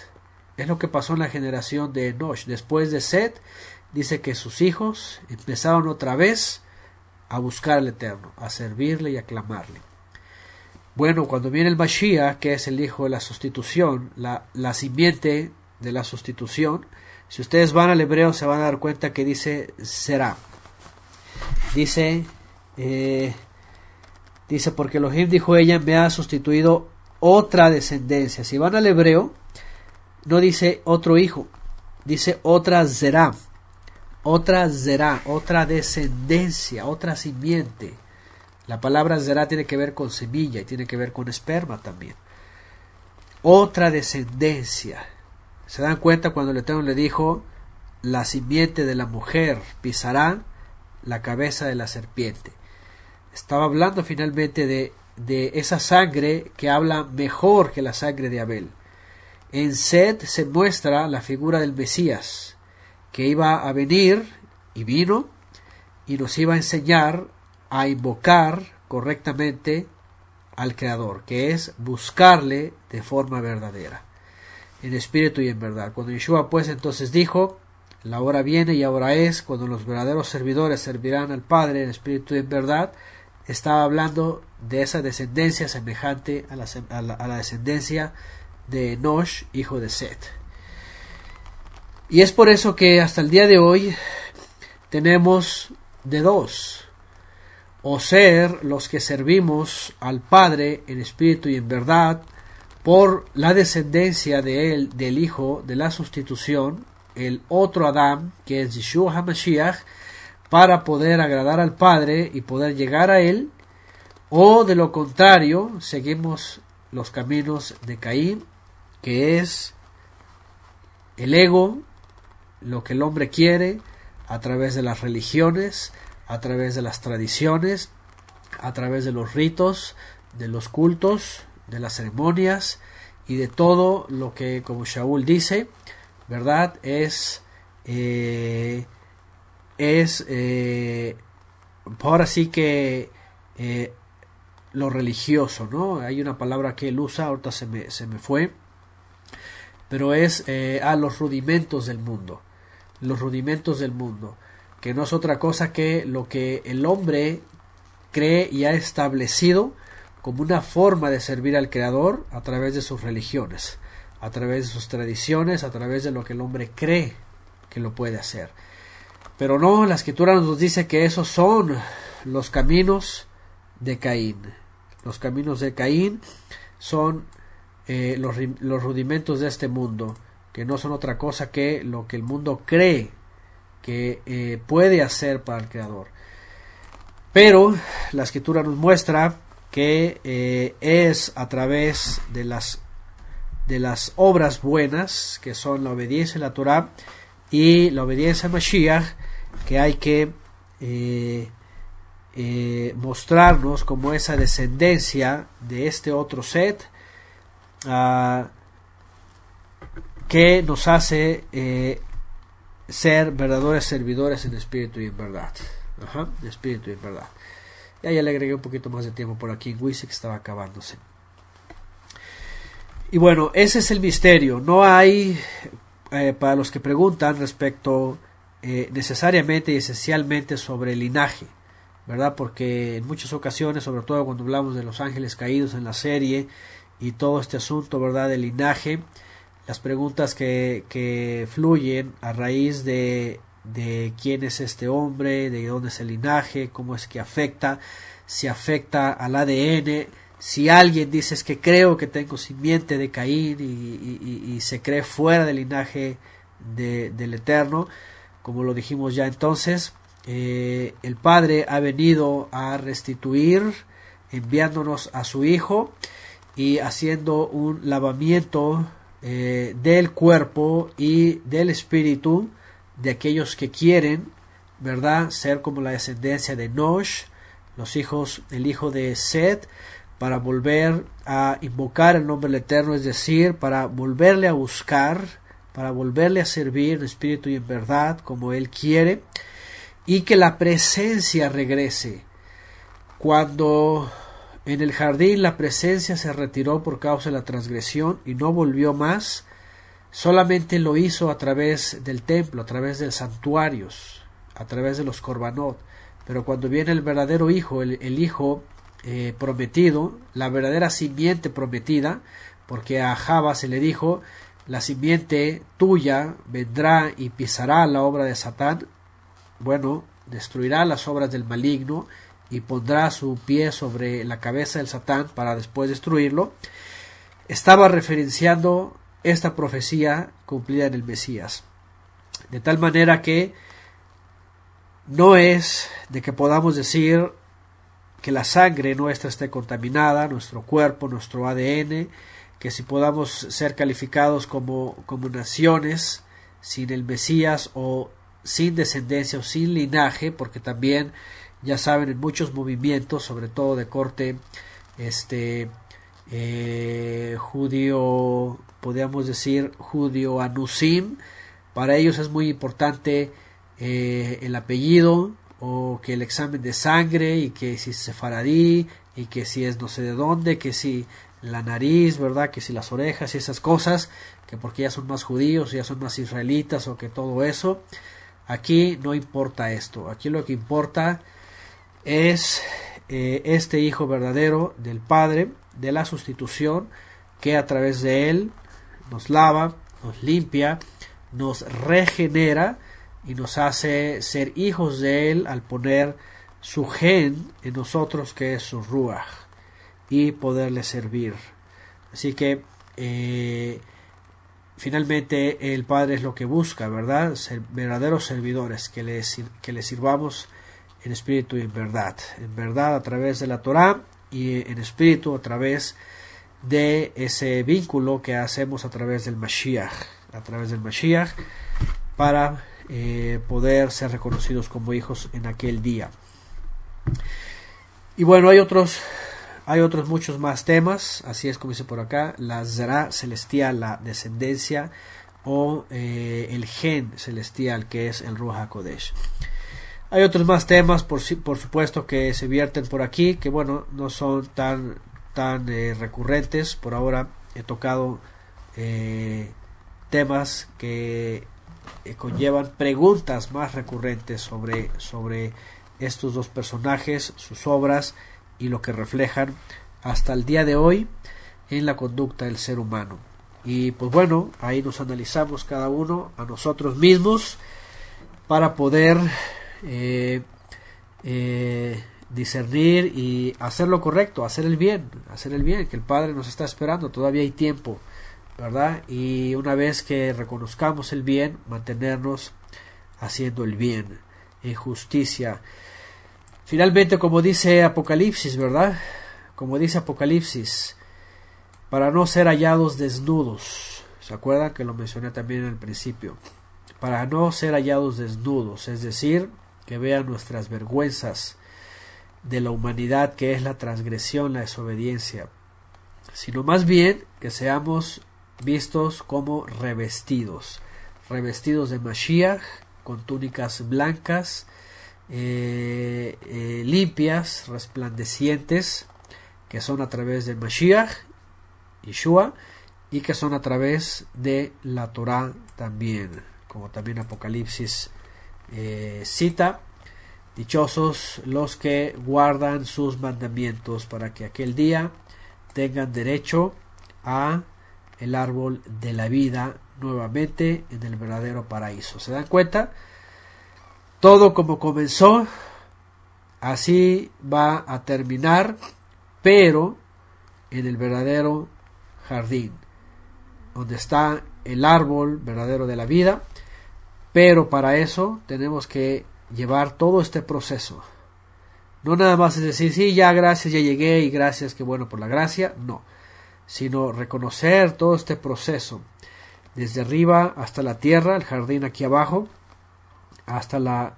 Es lo que pasó en la generación de Enosh. Después de Seth, dice que sus hijos empezaron otra vez a buscar al Eterno, a servirle y a clamarle. Bueno, cuando viene el Mashiach, que es el hijo de la sustitución, la, la simiente de la sustitución, si ustedes van al hebreo se van a dar cuenta que dice será. Dice, eh, dice porque Elohim dijo ella me ha sustituido otra descendencia. Si van al hebreo, no dice otro hijo, dice otra será. Otra será, otra descendencia, otra simiente. La palabra Zerá tiene que ver con semilla y tiene que ver con esperma también. Otra descendencia. Se dan cuenta cuando León le dijo, la simiente de la mujer pisará la cabeza de la serpiente. Estaba hablando finalmente de, de esa sangre que habla mejor que la sangre de Abel. En Sed se muestra la figura del Mesías, que iba a venir y vino y nos iba a enseñar a invocar correctamente al Creador, que es buscarle de forma verdadera, en espíritu y en verdad. Cuando Yeshua pues entonces dijo, la hora viene y ahora es, cuando los verdaderos servidores servirán al Padre en espíritu y en verdad, estaba hablando de esa descendencia semejante a la, descendencia de Enosh, hijo de Set. Y es por eso que hasta el día de hoy tenemos de dos, o ser los que servimos al Padre en espíritu y en verdad, por la descendencia de él, del Hijo de la sustitución, el otro Adán, que es Yeshua HaMashiach, para poder agradar al Padre y poder llegar a Él, o de lo contrario, seguimos los caminos de Caín, que es el ego, lo que el hombre quiere a través de las religiones, a través de las tradiciones, a través de los ritos, de los cultos, de las ceremonias y de todo lo que, como Shaul dice, ¿verdad? Es, eh, es eh, ahora sí que eh, lo religioso, ¿no? Hay una palabra que él usa, ahorita se me fue, pero es a los rudimentos del mundo, los rudimentos del mundo que no es otra cosa que lo que el hombre cree y ha establecido como una forma de servir al Creador a través de sus religiones, a través de sus tradiciones, a través de lo que el hombre cree que lo puede hacer. Pero no, la escritura nos dice que esos son los caminos de Caín. Los caminos de Caín son eh, los, los rudimentos de este mundo, que no son otra cosa que lo que el mundo cree que eh, puede hacer para el creador. Pero la escritura nos muestra que eh, es a través de las, de las obras buenas, que son la obediencia a la Torah y la obediencia a Mashiach, que hay que eh, mostrarnos como esa descendencia de este otro set ah, que nos hace eh, ser verdaderos servidores en espíritu y en verdad. Ajá, en espíritu y en verdad. Ya, le agregué un poquito más de tiempo por aquí en que estaba acabándose. Y bueno, ese es el misterio. No hay, eh, para los que preguntan respecto eh, necesariamente y esencialmente sobre el linaje, ¿verdad? Porque en muchas ocasiones, sobre todo cuando hablamos de los ángeles caídos en la serie y todo este asunto, ¿verdad? Del linaje, las preguntas que, fluyen a raíz de, quién es este hombre, de dónde es el linaje, cómo es que afecta, si afecta al ADN, si alguien dice que creo que tengo simiente de Caín y, se cree fuera del linaje de, del Eterno, como lo dijimos ya entonces, eh, el Padre ha venido a restituir enviándonos a su Hijo y haciendo un lavamiento eh, del cuerpo y del espíritu de aquellos que quieren, ¿verdad?, ser como la descendencia de Nosh, los hijos, el hijo de Seth, para volver a invocar el nombre del Eterno, es decir, para volverle a buscar, para volverle a servir en espíritu y en verdad, como Él quiere, y que la presencia regrese. Cuando en el jardín la presencia se retiró por causa de la transgresión y no volvió más, solamente lo hizo a través del templo, a través de los santuarios, a través de los corbanot. Pero cuando viene el verdadero hijo, el, hijo eh, prometido, la verdadera simiente prometida, porque a Java se le dijo, la simiente tuya vendrá y pisará la obra de Satán, bueno, destruirá las obras del maligno y pondrá su pie sobre la cabeza del Satán para después destruirlo, estaba referenciando esta profecía cumplida en el Mesías. De tal manera que no es de que podamos decir que la sangre nuestra esté contaminada, nuestro cuerpo, nuestro ADN, que si podamos ser calificados como, como naciones sin el Mesías o sin descendencia o sin linaje, porque también ya saben, en muchos movimientos, sobre todo de corte este, eh, judío, podríamos decir judío anusim, para ellos es muy importante eh, el apellido o que el examen de sangre y que si es sefaradí y que si es no sé de dónde, que si la nariz, ¿verdad? Que si las orejas y esas cosas, que porque ya son más judíos, ya son más israelitas o que todo eso. Aquí no importa esto, aquí lo que importa es eh, este Hijo verdadero del Padre, de la sustitución, que a través de Él nos lava, nos limpia, nos regenera y nos hace ser hijos de Él al poner su gen en nosotros, que es su ruaj, y poderle servir. Así que eh, finalmente el Padre es lo que busca, ¿verdad? Ser verdaderos servidores, que le, que le sirvamos en espíritu y en verdad. En verdad a través de la Torah y en espíritu a través de ese vínculo que hacemos a través del Mashiach, a través del Mashiach, para eh, poder ser reconocidos como hijos en aquel día. Y bueno, hay otros, hay otros muchos más temas, así es como dice por acá, la zera celestial, la descendencia o eh, el gen celestial que es el Ruach Kodesh. Hay otros más temas, por, supuesto, que se vierten por aquí, que bueno, no son tan, tan eh, recurrentes. Por ahora he tocado eh, temas que eh, conllevan preguntas más recurrentes sobre, sobre estos dos personajes, sus obras y lo que reflejan hasta el día de hoy en la conducta del ser humano. Y pues bueno, ahí nos analizamos cada uno a nosotros mismos para poder eh, eh, discernir y hacer lo correcto, hacer el bien, hacer el bien, que el Padre nos está esperando, todavía hay tiempo, ¿verdad? Y una vez que reconozcamos el bien, mantenernos haciendo el bien, en justicia. Finalmente, como dice Apocalipsis, ¿verdad? Como dice Apocalipsis, para no ser hallados desnudos. ¿Se acuerdan que lo mencioné también al principio? Para no ser hallados desnudos, es decir, que vean nuestras vergüenzas de la humanidad que es la transgresión, la desobediencia, sino más bien que seamos vistos como revestidos, revestidos de Mashiach, con túnicas blancas, eh, eh, limpias, resplandecientes, que son a través de Mashiach, Yeshua, y que son a través de la Torah también, como también Apocalipsis eh, cita, dichosos los que guardan sus mandamientos para que aquel día tengan derecho a el árbol de la vida nuevamente en el verdadero paraíso. ¿Se dan cuenta? Todo como comenzó, así va a terminar, pero en el verdadero jardín, donde está el árbol verdadero de la vida, pero para eso tenemos que llevar todo este proceso. No nada más es decir, sí, ya gracias, ya llegué y gracias, que bueno por la gracia. No, sino reconocer todo este proceso. Desde arriba hasta la tierra, el jardín aquí abajo, hasta la,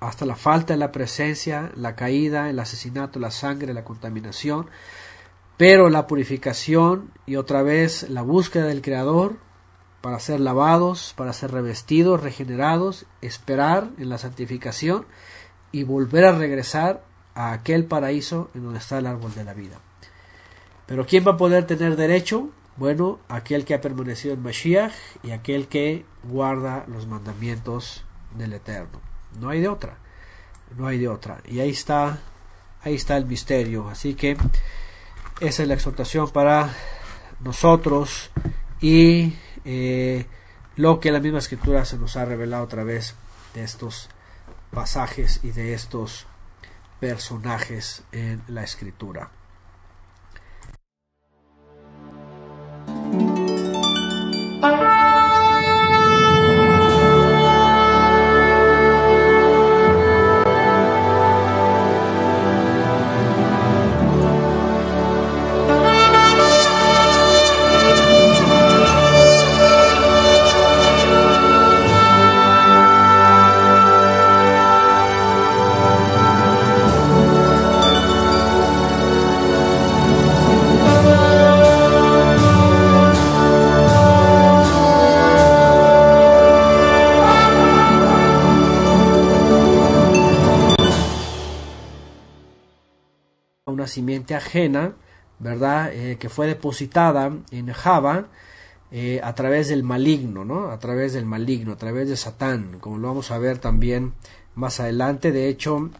hasta la falta de la presencia, la caída, el asesinato, la sangre, la contaminación. Pero la purificación y otra vez la búsqueda del Creador para ser lavados, para ser revestidos, regenerados, esperar en la santificación y volver a regresar a aquel paraíso en donde está el árbol de la vida. Pero ¿quién va a poder tener derecho? Bueno, aquel que ha permanecido en Mashiach y aquel que guarda los mandamientos del Eterno. No hay de otra, no hay de otra. Y ahí está, ahí está el misterio. Así que esa es la exhortación para nosotros y eh, lo que la misma escritura se nos ha revelado otra vez, de estos pasajes y de estos personajes en la escritura. ajena, ¿verdad? Eh, que fue depositada en Java eh, a través del maligno, ¿no? A través del maligno, a través de Satán, como lo vamos a ver también más adelante. De hecho,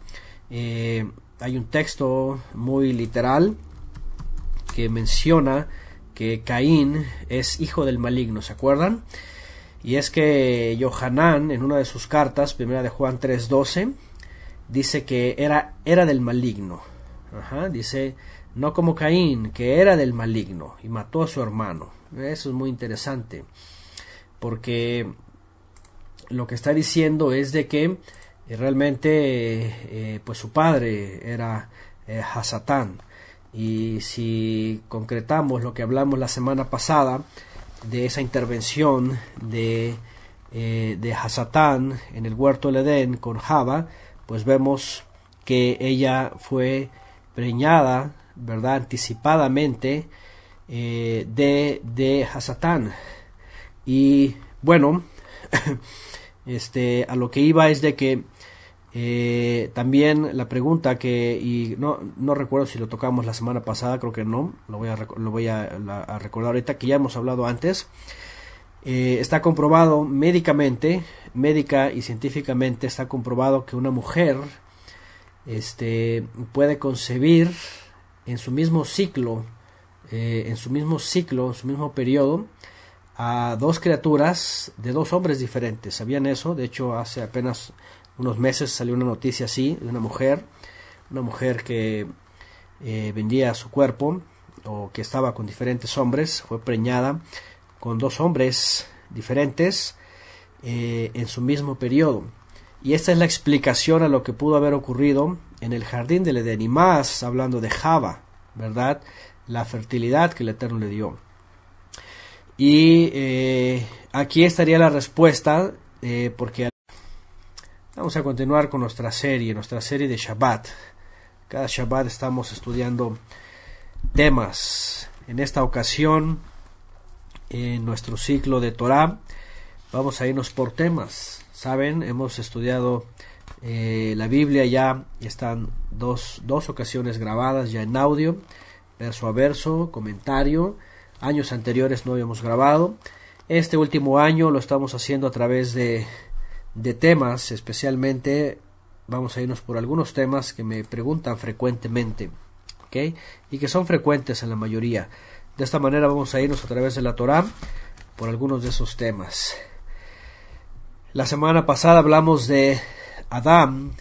eh, hay un texto muy literal que menciona que Caín es hijo del maligno, ¿se acuerdan? Y es que Johanán, en una de sus cartas, primera de Juan 3.12, dice que era, era del maligno, dice, no como Caín, que era del maligno y mató a su hermano. Eso es muy interesante, porque lo que está diciendo es de que eh, realmente eh, pues su padre era eh, Hasatán. Y si concretamos lo que hablamos la semana pasada de esa intervención de, eh, de Hasatán en el huerto del Edén con Java, pues vemos que ella fue preñada, ¿verdad? Anticipadamente eh, de, de Hasatán. Y bueno, este, a lo que iba es de que eh, también la pregunta que, y no, no recuerdo si lo tocamos la semana pasada, creo que no, lo voy a, lo voy a, recordar ahorita que ya hemos hablado antes. Eh, está comprobado médicamente, médica y científicamente está comprobado que una mujer este, puede concebir en su mismo ciclo, eh, en su mismo ciclo, en su mismo periodo, a dos criaturas de dos hombres diferentes. ¿Sabían eso? De hecho, hace apenas unos meses salió una noticia así de una mujer, una mujer que eh, vendía su cuerpo o que estaba con diferentes hombres, fue preñada con dos hombres diferentes eh, en su mismo periodo. Y esta es la explicación a lo que pudo haber ocurrido en el jardín del Edén. Y más hablando de Java, ¿verdad? La fertilidad que el Eterno le dio. Y eh, aquí estaría la respuesta, eh, porque vamos a continuar con nuestra serie, nuestra serie de Shabbat. Cada Shabbat estamos estudiando temas. En esta ocasión, en nuestro ciclo de Torah, vamos a irnos por temas saben, hemos estudiado eh, la Biblia ya están dos, ocasiones grabadas ya en audio, verso a verso, comentario. Años anteriores no habíamos grabado. Este último año lo estamos haciendo a través de, temas, especialmente vamos a irnos por algunos temas que me preguntan frecuentemente ok, y que son frecuentes en la mayoría. De esta manera vamos a irnos a través de la Torah por algunos de esos temas. La semana pasada hablamos de Adán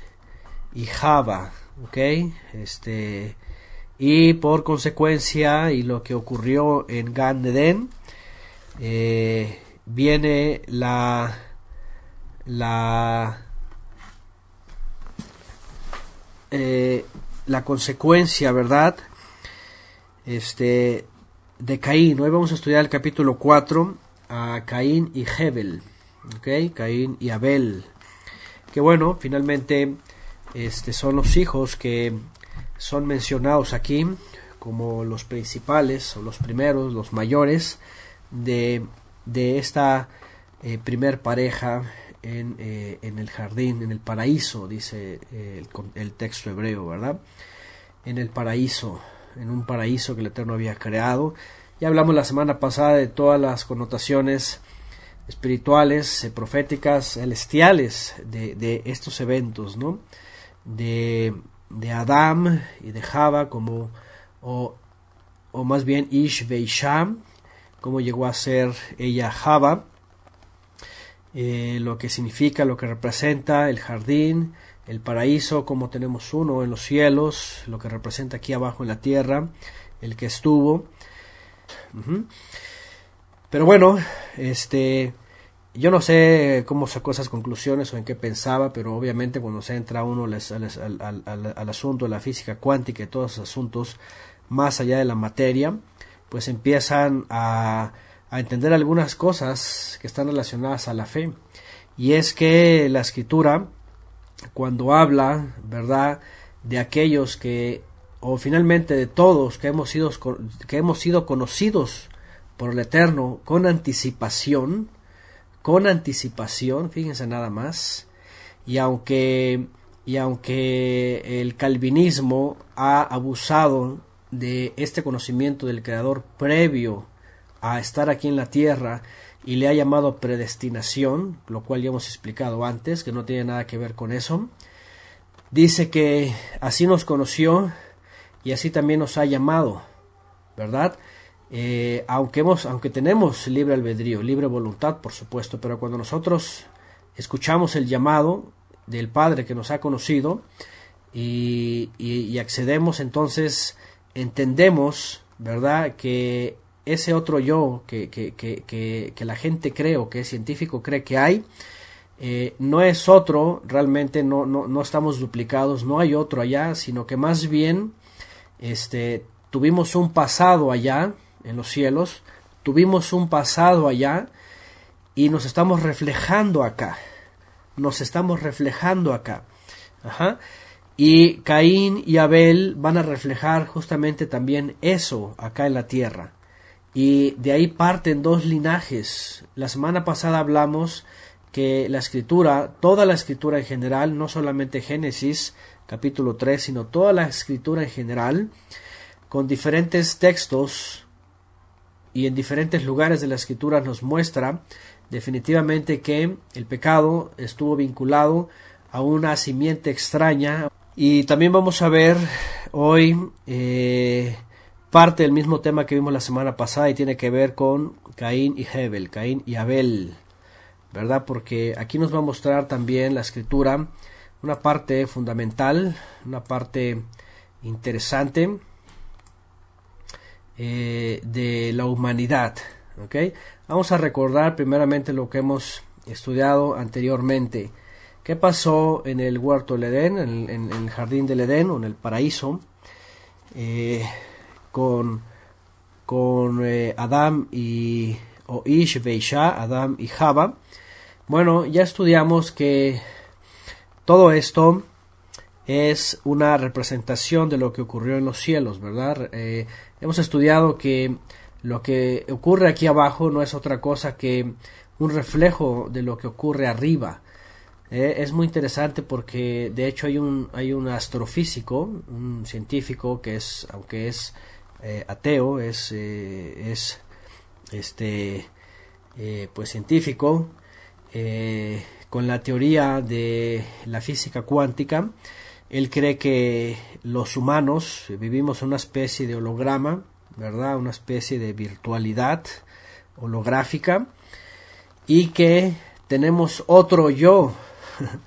y Java, ¿ok? Este, y por consecuencia, y lo que ocurrió en Gan eh, viene la, la, eh, la consecuencia, ¿verdad? Este, de Caín. Hoy vamos a estudiar el capítulo 4 a Caín y Hebel. Caín y Abel. Que bueno, finalmente este, son los hijos que son mencionados aquí como los principales o los primeros, los mayores de, esta eh, primer pareja eh, en, el jardín, en el paraíso, dice eh, el, el, texto hebreo, ¿verdad? En el paraíso, en un paraíso que el Eterno había creado. Ya hablamos la semana pasada de todas las connotaciones espirituales, eh, proféticas, celestiales de, estos eventos, ¿no? De, de Adán y de Java como, o, más bien Ish Beisham, como llegó a ser ella Java, eh, lo que significa, lo que representa el jardín, el paraíso, como tenemos uno en los cielos, lo que representa aquí abajo en la tierra, el que estuvo. Pero bueno, este, yo no sé cómo sacó esas conclusiones o en qué pensaba, pero obviamente cuando se entra uno al, asunto de la física cuántica y todos los asuntos más allá de la materia, pues empiezan a, a entender algunas cosas que están relacionadas a la fe. Y es que la escritura, cuando habla, ¿verdad?, de aquellos que, o finalmente de todos que hemos sido, que hemos sido conocidos por el Eterno con anticipación, con anticipación, fíjense nada más, y aunque, y aunque el calvinismo ha abusado de este conocimiento del Creador previo a estar aquí en la tierra y le ha llamado predestinación, lo cual ya hemos explicado antes, que no tiene nada que ver con eso, dice que así nos conoció y así también nos ha llamado, ¿verdad? Eh, aunque, hemos, aunque tenemos libre albedrío, libre voluntad, por supuesto, pero cuando nosotros escuchamos el llamado del Padre que nos ha conocido y, accedemos, entonces entendemos, ¿verdad?, que ese otro yo que, la gente cree o que el científico cree que hay, eh, no es otro, realmente no, no, no, estamos duplicados, no hay otro allá, sino que más bien este, tuvimos un pasado allá, en los cielos, tuvimos un pasado allá y nos estamos reflejando acá. Nos estamos reflejando acá. Ajá. Y Caín y Abel van a reflejar justamente también eso acá en la tierra. Y de ahí parten dos linajes. La semana pasada hablamos que la escritura, toda la escritura en general, no solamente Génesis capítulo 3, sino toda la escritura en general, con diferentes textos y en diferentes lugares de la escritura nos muestra definitivamente que el pecado estuvo vinculado a una simiente extraña y también vamos a ver hoy eh, parte del mismo tema que vimos la semana pasada y tiene que ver con Caín y Hebel, Caín y Abel, ¿verdad? Porque aquí nos va a mostrar también la escritura una parte fundamental, una parte interesante eh, de la humanidad. ¿ok? Vamos a recordar primeramente lo que hemos estudiado anteriormente. ¿Qué pasó en el huerto del Edén, en, el jardín del Edén o en el paraíso? Eh, con, con eh, Adam y o Beisha, Adam y Java. Bueno, ya estudiamos que todo esto es una representación de lo que ocurrió en los cielos, ¿verdad? Hemos estudiado que lo que ocurre aquí abajo no es otra cosa que un reflejo de lo que ocurre arriba. Eh, es muy interesante porque de hecho hay un, hay un astrofísico, un científico que es, aunque es eh, ateo, es, eh, es este, pues científico, con la teoría de la física cuántica, él cree que los humanos vivimos una especie de holograma, ¿verdad? Una especie de virtualidad holográfica y que tenemos otro yo,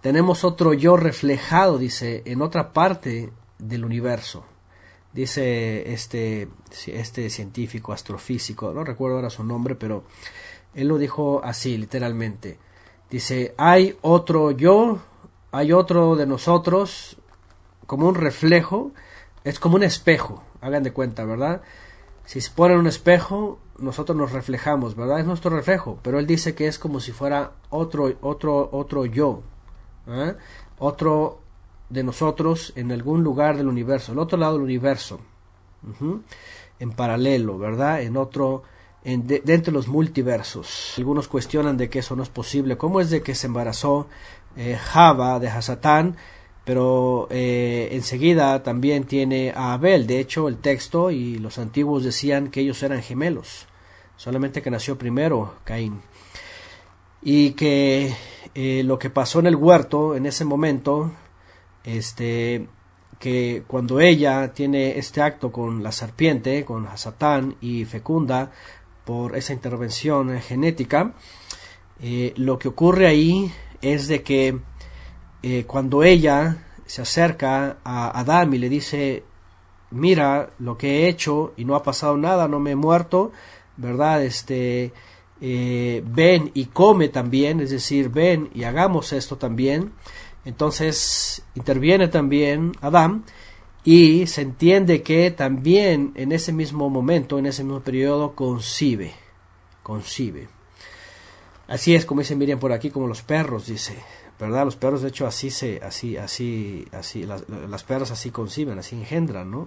tenemos otro yo reflejado, dice, en otra parte del universo, dice este, este científico astrofísico, no recuerdo ahora su nombre, pero él lo dijo así, literalmente. Dice, hay otro yo hay otro de nosotros como un reflejo, es como un espejo, hagan de cuenta, ¿verdad? Si se pone un espejo, nosotros nos reflejamos, ¿verdad? Es nuestro reflejo, pero él dice que es como si fuera otro, otro, otro yo, ¿ah? otro de nosotros en algún lugar del universo, el otro lado del universo, en paralelo, ¿verdad? En otro, en de, los multiversos. Algunos cuestionan de que eso no es posible. ¿Cómo es de que se embarazó eh, Java de Hasatán, pero eh, enseguida también tiene a Abel. De hecho, el texto y los antiguos decían que ellos eran gemelos, solamente que nació primero Caín. Y que eh, lo que pasó en el huerto en ese momento, este, que cuando ella tiene este acto con la serpiente, con Hasatán y fecunda por esa intervención genética, lo que ocurre ahí es de que eh, cuando ella se acerca a Adán y le dice, mira lo que he hecho y no ha pasado nada, no me he muerto, ¿verdad? Este, eh, ven y come también, es decir, ven y hagamos esto también. Entonces interviene también Adán y se entiende que también en ese mismo momento, en ese mismo periodo, concibe, concibe. Así es, como dice Miriam por aquí, como los perros, dice, ¿verdad? Los perros, de hecho, así se, así, así, así, las, las perras así conciben, así engendran, ¿no?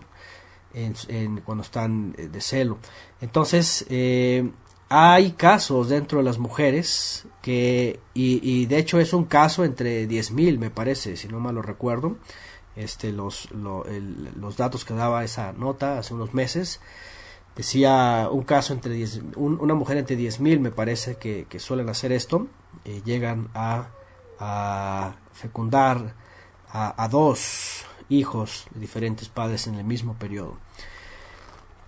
En, cuando están eh, de celo. Entonces, eh, hay casos dentro de las mujeres que, y, de hecho es un caso entre 10.000, me parece, si no mal lo recuerdo, este, los, lo, los datos que daba esa nota hace unos meses, Decía un caso entre una mujer entre 10.000, me parece que, suelen hacer esto, eh, llegan a, fecundar a, dos hijos de diferentes padres en el mismo periodo.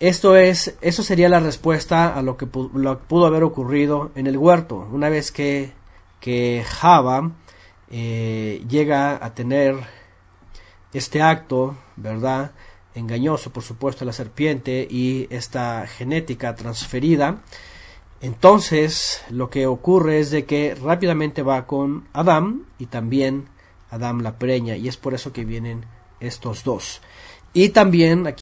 Esto es, eso sería la respuesta a lo que pudo, haber ocurrido en el huerto, una vez que, que Java eh, llega a tener este acto, ¿verdad? engañoso, por supuesto, la serpiente y esta genética transferida, entonces lo que ocurre es de que rápidamente va con Adán y también Adán la preña y es por eso que vienen estos dos. Y también aquí